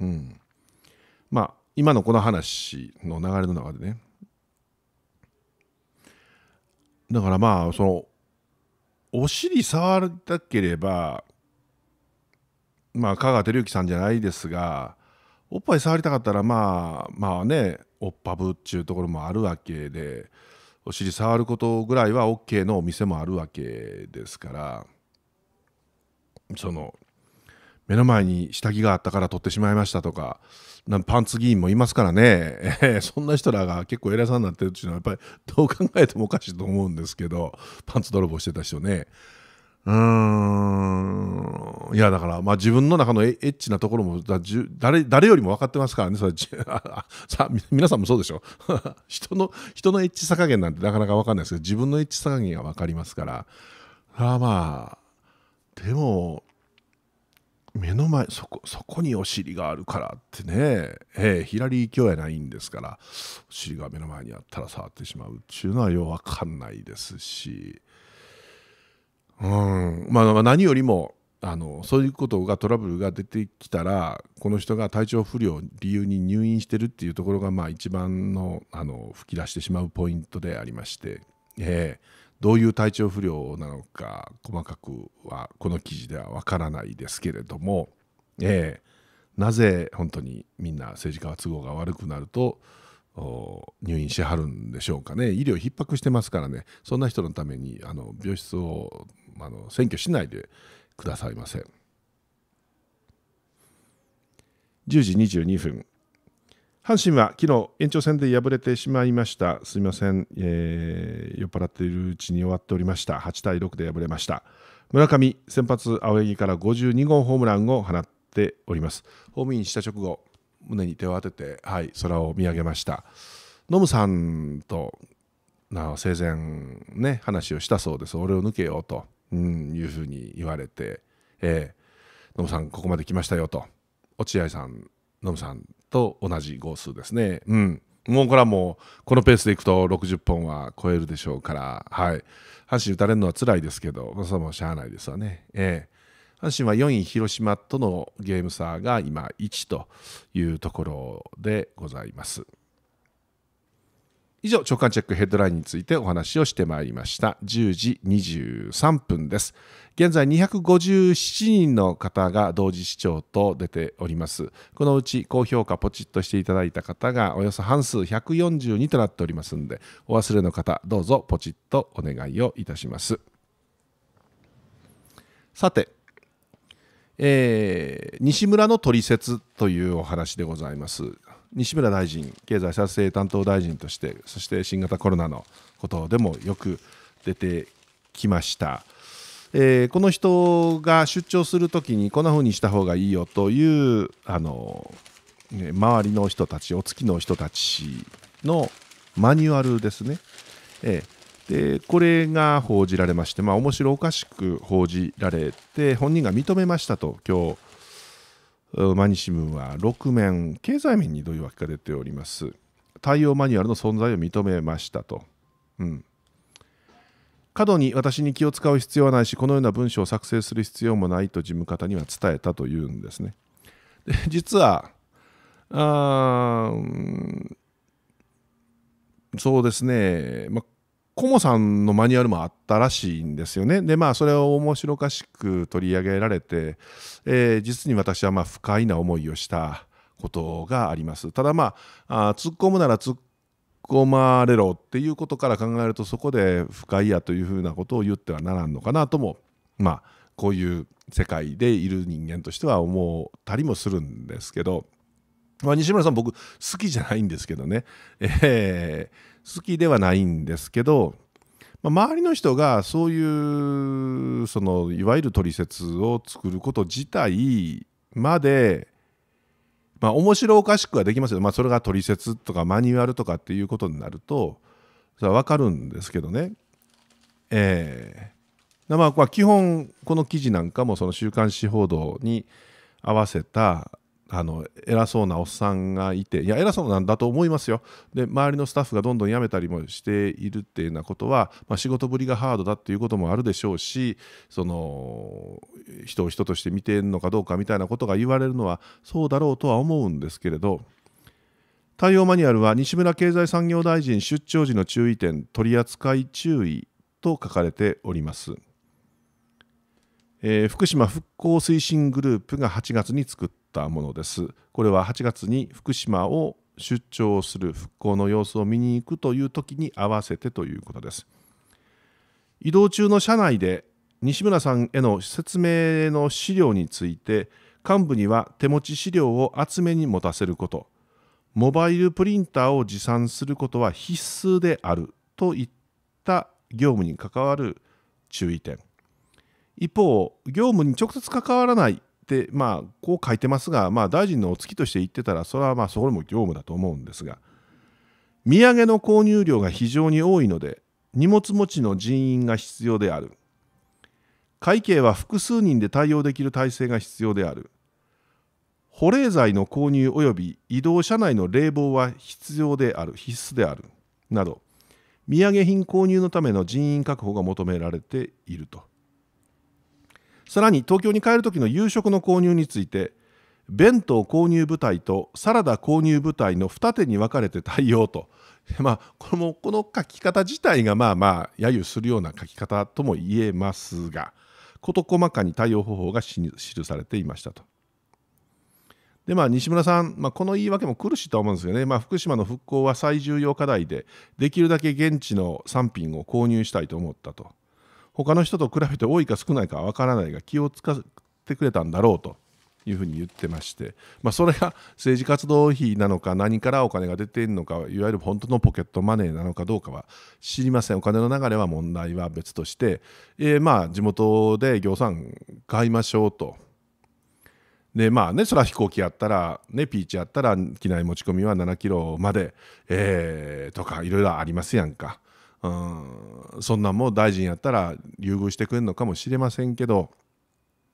うん、まあ今のこの話の流れの中でねだからまあそのお尻触りたければまあ香川照之さんじゃないですがおっぱい触りたかったらまあまあねおっぱぶっちゅうところもあるわけでお尻触ることぐらいは OK のお店もあるわけですからその目の前に下着があったから取ってしまいましたとかパンツ議員もいますからねそんな人らが結構偉そうになってるっていうのはやっぱりどう考えてもおかしいと思うんですけどパンツ泥棒してた人ねうーんいやだから、まあ、自分の中のエッチなところも誰誰よりも分かってますからねそれさ皆さんもそうでしょ 人の人のエッチさ加減なんてなかなか分かんないですけど自分のエッチさ加減が分かりますからあまあでも目の前そこそこにお尻があるからってね、えー、左勢やないんですからお尻が目の前にあったら触ってしまうっていうのはようわかんないですし、うんまあ、何よりもあのそういうことがトラブルが出てきたらこの人が体調不良を理由に入院してるっていうところが、まあ、一番のあの吹き出してしまうポイントでありまして。ええどういう体調不良なのか細かくはこの記事ではわからないですけれども、えー、なぜ本当にみんな政治家は都合が悪くなると入院しはるんでしょうかね医療逼迫してますからねそんな人のためにあの病室をあの占拠しないでくださいませ。10時22分阪神は昨日延長戦で敗れてしまいました。すみません、えー、酔っ払っているうちに終わっておりました。8対6で敗れました。村上、先発青柳から52号ホームランを放っております。ホームインした直後、胸に手を当てて、はい、空を見上げました。ノムさんとな生前ね話をしたそうです。俺を抜けよと、うん、いうふうに言われて、えー、ノムさんここまで来ましたよと、落合さんノムさんと同じ号数ですね。うん。もうこれはもう、このペースでいくと60本は超えるでしょうから、はい。阪神打たれるのは辛いですけど、それもしゃあないですわね。ええー、阪神は4位広島とのゲーム差が今1というところでございます。以上、直感チェックヘッドラインについてお話をしてまいりました。10時23分です。現在257人の方が同時視聴と出ております。このうち高評価ポチッとしていただいた方がおよそ半数142となっておりますんで、お忘れの方、どうぞポチッとお願いをいたします。さて、えー、西村の取説というお話でございます。西村大臣経済再生担当大臣としてそして新型コロナのことでもよく出てきました。えー、この人が出張するときにこんな風にした方がいいよというあの、ね、周りの人たちお月の人たちのマニュアルですね、えー、でこれが報じられまして、まあ、面白おかしく報じられて本人が認めましたと今日毎日新聞は6面経済面にどういうわけか出ております対応マニュアルの存在を認めましたと、うん、過度に私に気を使う必要はないしこのような文章を作成する必要もないと事務方には伝えたというんですねで実はあそうですね、まあ、コモさんのマニュアルもあったらしいんですよね。でまあそれを面白おかしく取り上げられて、えー、実に私はまあ不快な思いをしたことがあります。ただまああ突っ込むなら突っ込まれろっていうことから考えるとそこで不快やというふうなことを言ってはならんのかなともまあこういう世界でいる人間としては思ったりもするんですけど、まあ、西村さん僕好きじゃないんですけどね。えー好きではないんですけど、まあ、周りの人がそういうそのいわゆるトリセツを作ること自体までまあ面白おかしくはできますけど、まあ、それがトリセツとかマニュアルとかっていうことになるとそれは分かるんですけどね。えーまあ、基本この記事なんかもその週刊誌報道に合わせたあの偉そうなおっさんがいていや偉そうなんだと思いますよで周りのスタッフがどんどん辞めたりもしているっていうようなことは、まあ、仕事ぶりがハードだっていうこともあるでしょうしその人を人として見てるのかどうかみたいなことが言われるのはそうだろうとは思うんですけれど対応マニュアルは西村経済産業大臣出張時の注意点取扱注意と書かれております。えー、福島復興推進グループが8月に作っったものです。これは8月に福島を出張する復興の様子を見に行くという時に合わせてということです。移動中の車内で西村さんへの説明の資料について幹部には手持ち資料を集めに持たせることモバイルプリンターを持参することは必須であるといった業務に関わる注意点一方業務に直接関わらないでまあこう書いてますが、まあ、大臣のお月として言ってたらそれはまあそこも業務だと思うんですが土産の購入量が非常に多いので荷物持ちの人員が必要である会計は複数人で対応できる体制が必要である保冷剤の購入及び移動車内の冷房は必要である必須であるなど土産品購入のための人員確保が求められていると。さらに東京に帰る時の夕食の購入について弁当購入部隊とサラダ購入部隊の二手に分かれて対応と、まあ、このこの書き方自体がまあまあ揶揄するような書き方とも言えますが事細かに対応方法が記されていましたと。でまあ、西村さん、まあ、この言い訳も苦しいと思うんですよね、まあ、福島の復興は最重要課題で、できるだけ現地の産品を購入したいと思ったと。他の人と比べて多いか少ないかわからないが気を使ってくれたんだろうというふうに言ってまして、まあ、それが政治活動費なのか何からお金が出ているのかいわゆる本当のポケットマネーなのかどうかは知りませんお金の流れは問題は別として、えー、まあ地元で行産買いましょうと。でまあね、それは飛行機やったら、ね、ピーチやったら機内持ち込みは7キロまで、えー、とかいろいろありますやんか。うん、そんなんも大臣やったら優遇してくれるのかもしれませんけど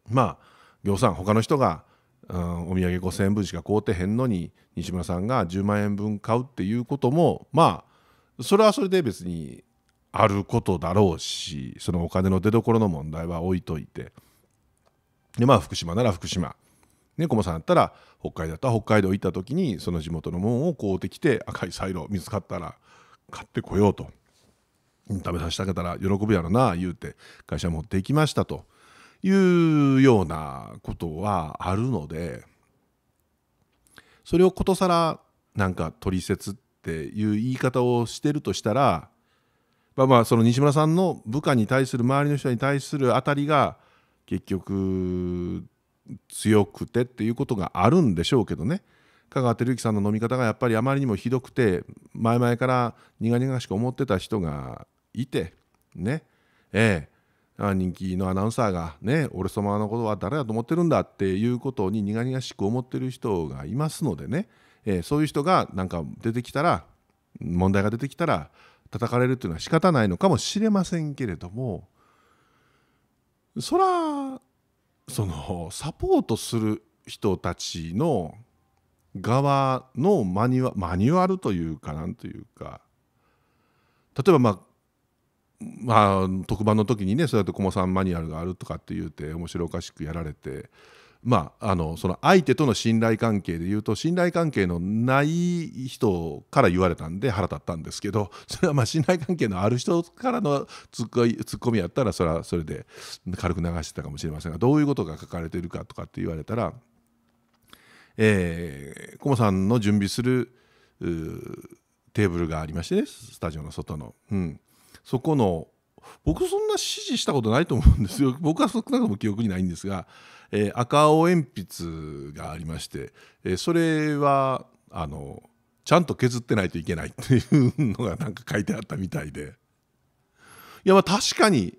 まあ行さん他の人が、うん、お土産5,000円分しか買うてへんのに西村さんが10万円分買うっていうこともまあそれはそれで別にあることだろうしそのお金の出どころの問題は置いといてでまあ福島なら福島。ね、駒さんやったら北海道だったら北海道行った時にその地元のもんを買うてきて赤いサイロ見つかったら買ってこようと食べさせてあげたら喜ぶやろな言うて会社持っていきましたというようなことはあるのでそれをことさらなんか「取説」っていう言い方をしてるとしたらまあまあその西村さんの部下に対する周りの人に対するあたりが結局強くてっていうことがあるんでしょうけどね香川照之さんの飲み方がやっぱりあまりにもひどくて前々から苦々しく思ってた人がいてねええ人気のアナウンサーがね俺様のことは誰だと思ってるんだっていうことに苦々しく思ってる人がいますのでね、えそういう人がなんか出てきたら問題が出てきたら叩かれるっていうのは仕方ないのかもしれませんけれどもそらそのサポートする人たちの側のマニュアマニュアルというかなんというか例えばまあまあ、特番の時にねそうやって「駒さんマニュアルがある」とかって言うて面白おかしくやられて。まあ、あのその相手との信頼関係で言うと信頼関係のない人から言われたんで腹立ったんですけど それはまあ信頼関係のある人からのツッコミやったらそれはそれで軽く流してたかもしれませんがどういうことが書かれているかとかって言われたら、えー、コさんの準備するテーブルがありましてねスタジオの外の。うんそこの僕そんな指示したことないと思うんですよ 僕は少なくとも記憶にないんですが、えー、赤青鉛筆がありまして、えー、それはあのちゃんと削ってないといけないっていうのがなんか書いてあったみたいでいやまあ確かに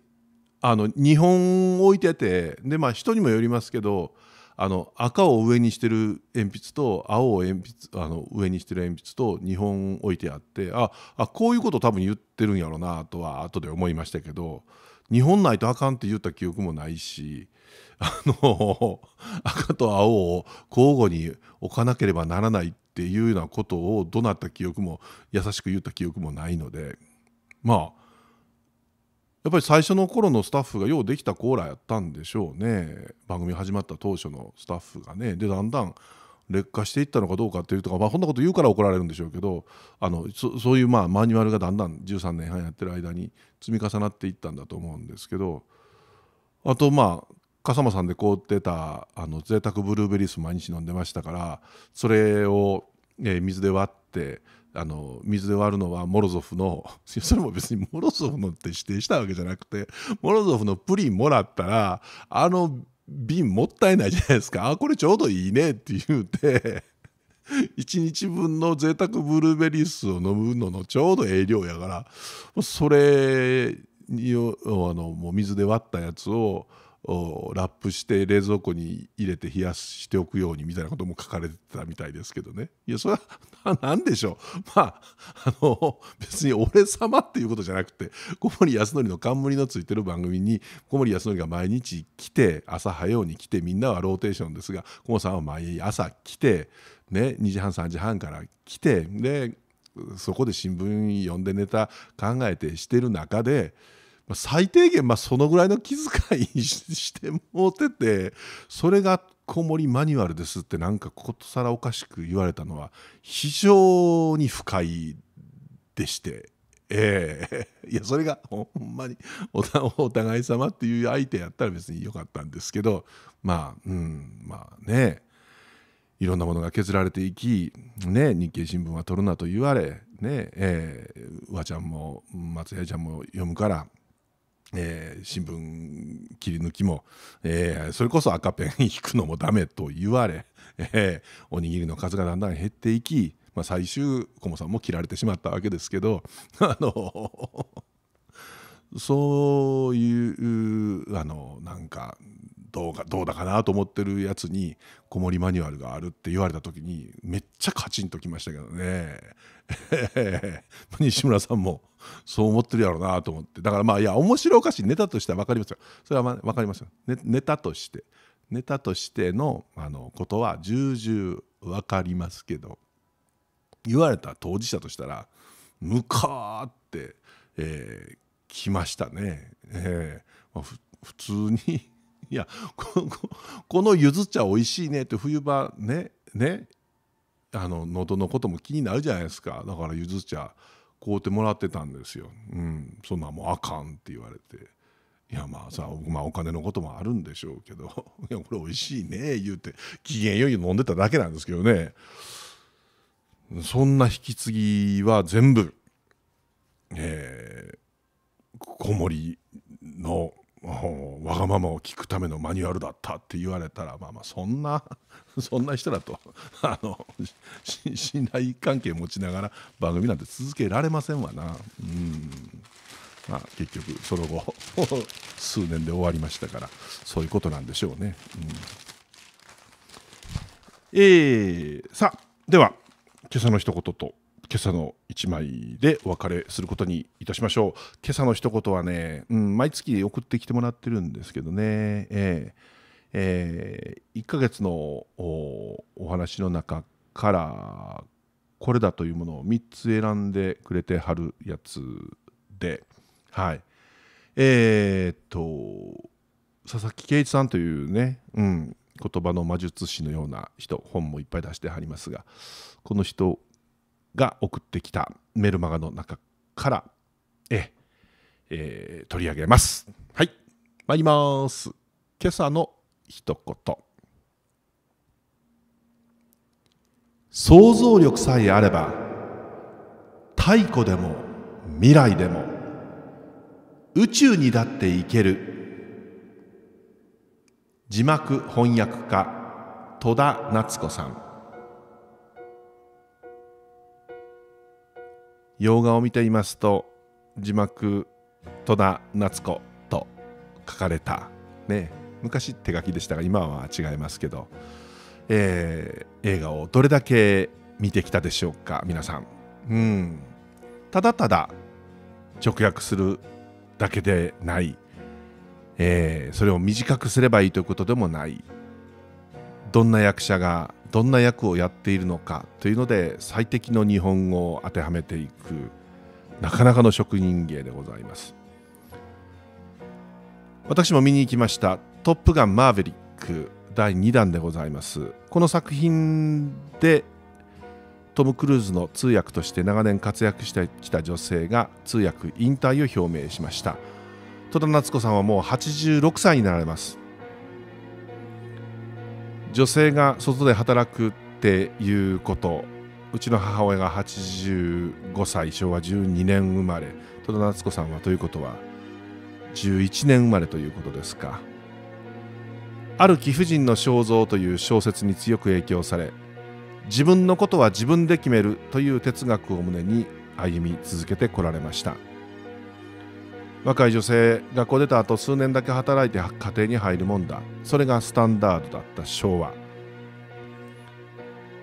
あの2本置いててでまあ人にもよりますけどあの赤を上にしてる鉛筆と青を鉛筆あの上にしてる鉛筆と2本置いてあってああこういうこと多分言ってるんやろうなとは後で思いましたけど2本ないとあかんって言った記憶もないしあの赤と青を交互に置かなければならないっていうようなことをどなった記憶も優しく言った記憶もないのでまあやっぱり最初の頃のスタッフがようできたコーラやったんでしょうね番組始まった当初のスタッフがねでだんだん劣化していったのかどうかっていうとか、まあ、こんなこと言うから怒られるんでしょうけどあのそういうまあマニュアルがだんだん13年半やってる間に積み重なっていったんだと思うんですけどあとまあ笠間さんで凍ってたあの贅沢ブルーベリース毎日飲んでましたからそれを、えー、水で割ってあの水で割るのはモロゾフの それも別にモロゾフのって指定したわけじゃなくてモロゾフのプリンもらったらあの瓶もったいないじゃないですかあこれちょうどいいねって言うて1 日分の贅沢ブルーベリー酢を飲むののちょうどええ量やからそれをあのもう水で割ったやつをラップして冷蔵庫に入れて冷やしておくようにみたいなことも書かれてたみたいですけどねいやそれは何でしょうまああの別に俺様っていうことじゃなくて小森康則の冠のついてる番組に小森康則が毎日来て朝早うに来てみんなはローテーションですが小森さんは毎朝来て、ね、2時半3時半から来てでそこで新聞読んでネタ考えてしてる中で。最低限まあそのぐらいの気遣い してもうててそれが子守マニュアルですってなんかことさらおかしく言われたのは非常に不快でして。ええ いやそれがほんまに お互い様っていう相手やったら別によかったんですけどまあうんまあねいろんなものが削られていき、ね、日経新聞は取るなと言われ、ねえー、和ちゃんも松也ちゃんも読むからえー、新聞切り抜きも、えー、それこそ赤ペン引くのもダメと言われ、えー、おにぎりの数がだんだん減っていき、まあ、最終コモさんも切られてしまったわけですけど、あのそういうあのなんかどうかどうだかなと思ってるやつに子守マニュアルがあるって言われた時にめっちゃカチンときましたけどね 西村さんもそう思ってるやろうなと思ってだからまあいや面白おかしいネタとしては分かりますよそれは、ま、分かりますよ、ね、ネタとしてネタとしてのあのことは重々分かりますけど言われた当事者としたらむかーって、えー、来ましたね。えーまあ、普通にいやこ このゆず茶美味しいねって冬場ねねあの喉のことも気になるじゃないですかだからゆず茶買うてもらってたんですよ、うん、そんなもうあかんって言われていやまあさ、まあ、お金のこともあるんでしょうけど いやこれ美味しいね言うて機嫌よい飲んでただけなんですけどねそんな引き継ぎは全部、えー、小森のわがままを聞くためのマニュアルだったって言われたらまあまあそんな そんな人だと あの信頼関係持ちながら番組なんて続けられませんわな。うんまあ、結局その後 数年で終わりましたからそういうことなんでしょうね。うん、えー、さあでは今朝の一言と今朝の1枚でお別れすることにいたしましょう今朝の一言はね、うん、毎月送ってきてもらってるんですけどね、えーえー、1ヶ月のお話の中からこれだというものを3つ選んでくれてはるやつではいえー、っと佐々木圭一さんというね、うん、言葉の魔術師のような人本もいっぱい出してはりますがこの人が送ってきたメルマガの中からえ、えー、取り上げます。はい、参ります。今朝の一言。想像力さえあれば太古でも未来でも宇宙にだって行ける字幕翻訳家戸田夏子さん洋画を見ていますと字幕「戸田夏子」と書かれたね昔手書きでしたが今は違いますけど、えー、映画をどれだけ見てきたでしょうか皆さん。うんただただ直訳するだけでない、えー、それを短くすればいいということでもないどんな役者がどんな役をやっているのかというので最適の日本語を当てはめていくなかなかの職人芸でございます私も見に行きました「トップガンマーヴェリック」第2弾でございますこの作品でトム・クルーズの通訳として長年活躍してきた女性が通訳引退を表明しました戸田夏子さんはもう86歳になられます女性が外で働くっていうことうちの母親が85歳昭和12年生まれ戸田夏子さんはということは11年生まれということですかある貴婦人の肖像という小説に強く影響され自分のことは自分で決めるという哲学を胸に歩み続けてこられました。若い女性学校出た後数年だけ働いて家庭に入るもんだそれがスタンダードだった昭和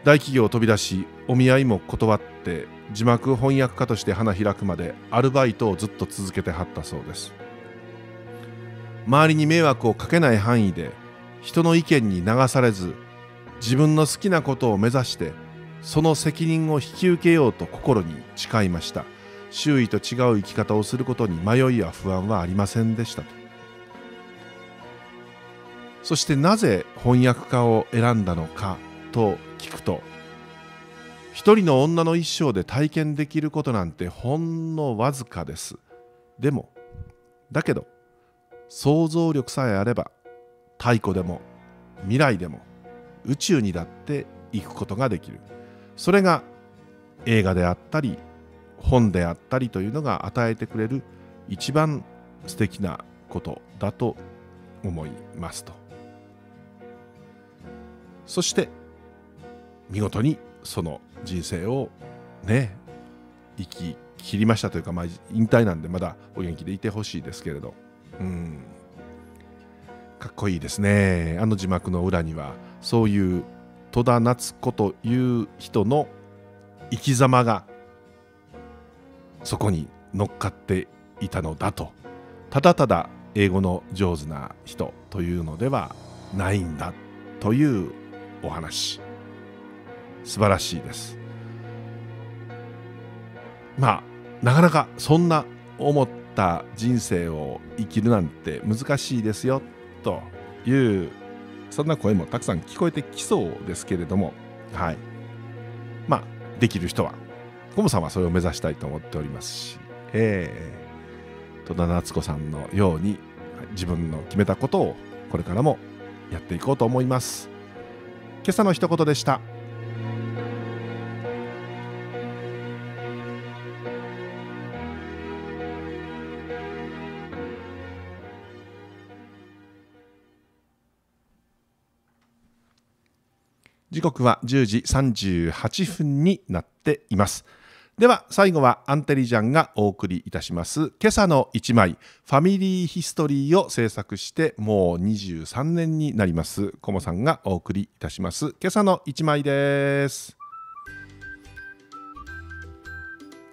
大企業を飛び出しお見合いも断って字幕翻訳家として花開くまでアルバイトをずっと続けてはったそうです周りに迷惑をかけない範囲で人の意見に流されず自分の好きなことを目指してその責任を引き受けようと心に誓いました「周囲と違う生き方をすることに迷いや不安はありませんでしたとそしてなぜ翻訳家を選んだのかと聞くと一人の女の一生で体験できることなんてほんのわずかですでもだけど想像力さえあれば太古でも未来でも宇宙にだって行くことができるそれが映画であったり本であったりというのが与えてくれる一番素敵なことだと思いますとそして見事にその人生をね生き切りましたというか、まあ、引退なんでまだお元気でいてほしいですけれどうんかっこいいですねあの字幕の裏にはそういう戸田夏子という人の生き様がそこに乗っかっていたのだとただただ英語の上手な人というのではないんだというお話素晴らしいですまあなかなかそんな思った人生を生きるなんて難しいですよというそんな声もたくさん聞こえてきそうですけれどもはいまあできる人はコムさんはそれを目指したいと思っておりますし、えー、戸田夏子さんのように自分の決めたことをこれからもやっていこうと思います今朝の一言でした時刻は10時38分になっていますでは最後はアンテリジャンがお送りいたします今朝の一枚ファミリーヒストリーを制作してもう23年になりますコモさんがお送りいたします今朝の一枚です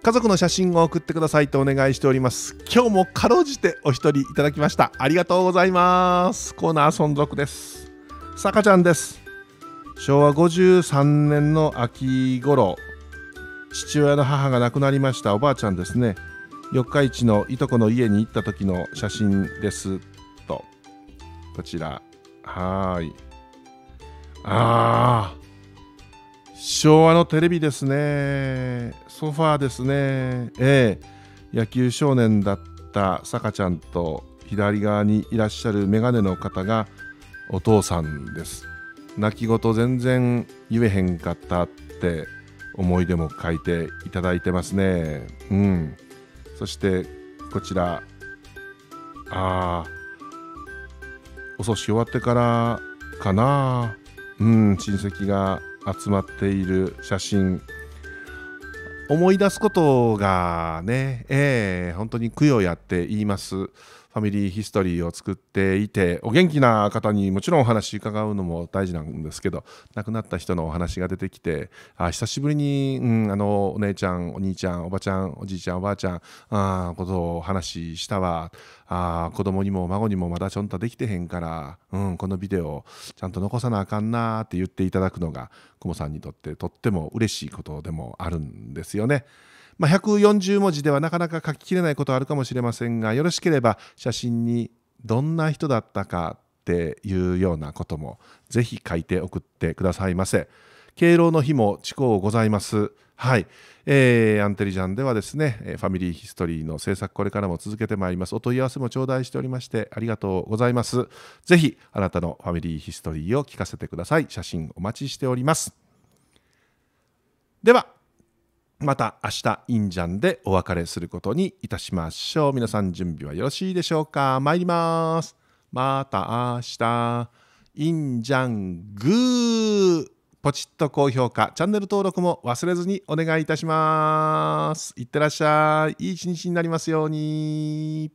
家族の写真を送ってくださいとお願いしております今日もかろうじてお一人いただきましたありがとうございますコーナー存続ですさかちゃんです昭和53年の秋頃父親の母が亡くなりましたおばあちゃんですね四日市のいとこの家に行った時の写真ですとこちらはいあー昭和のテレビですねソファーですねええ野球少年だったさかちゃんと左側にいらっしゃる眼鏡の方がお父さんです泣き言全然言えへんかったって思い出も書いていただいてますね。うん、そしてこちらあお葬式終わってからかな、うん、親戚が集まっている写真思い出すことがね、えー、本当に供養やって言います。ファミリーヒストリーを作っていてお元気な方にもちろんお話伺うのも大事なんですけど亡くなった人のお話が出てきてあ久しぶりに、うん、あのお姉ちゃんお兄ちゃんおばちゃんおじいちゃんおばあちゃんあことをお話ししたわあ子供にも孫にもまだちょんとできてへんから、うん、このビデオちゃんと残さなあかんなって言っていただくのがくもさんにとってとっても嬉しいことでもあるんですよね。まあ、140文字ではなかなか書ききれないことあるかもしれませんがよろしければ写真にどんな人だったかっていうようなこともぜひ書いて送ってくださいませ。敬老の日も遅行ございます。はい、えー、アンテリジャンではですね、ファミリーヒストリーの制作これからも続けてまいります。お問い合わせも頂戴しておりましてありがとうございます。ぜひあなたのファミリーヒストリーを聞かせてください。写真お待ちしております。ではまた明日インジャンでお別れすることにいたしましょう皆さん準備はよろしいでしょうか参りますまた明日インジャングーポチッと高評価チャンネル登録も忘れずにお願いいたしますいってらっしゃいいい一日になりますように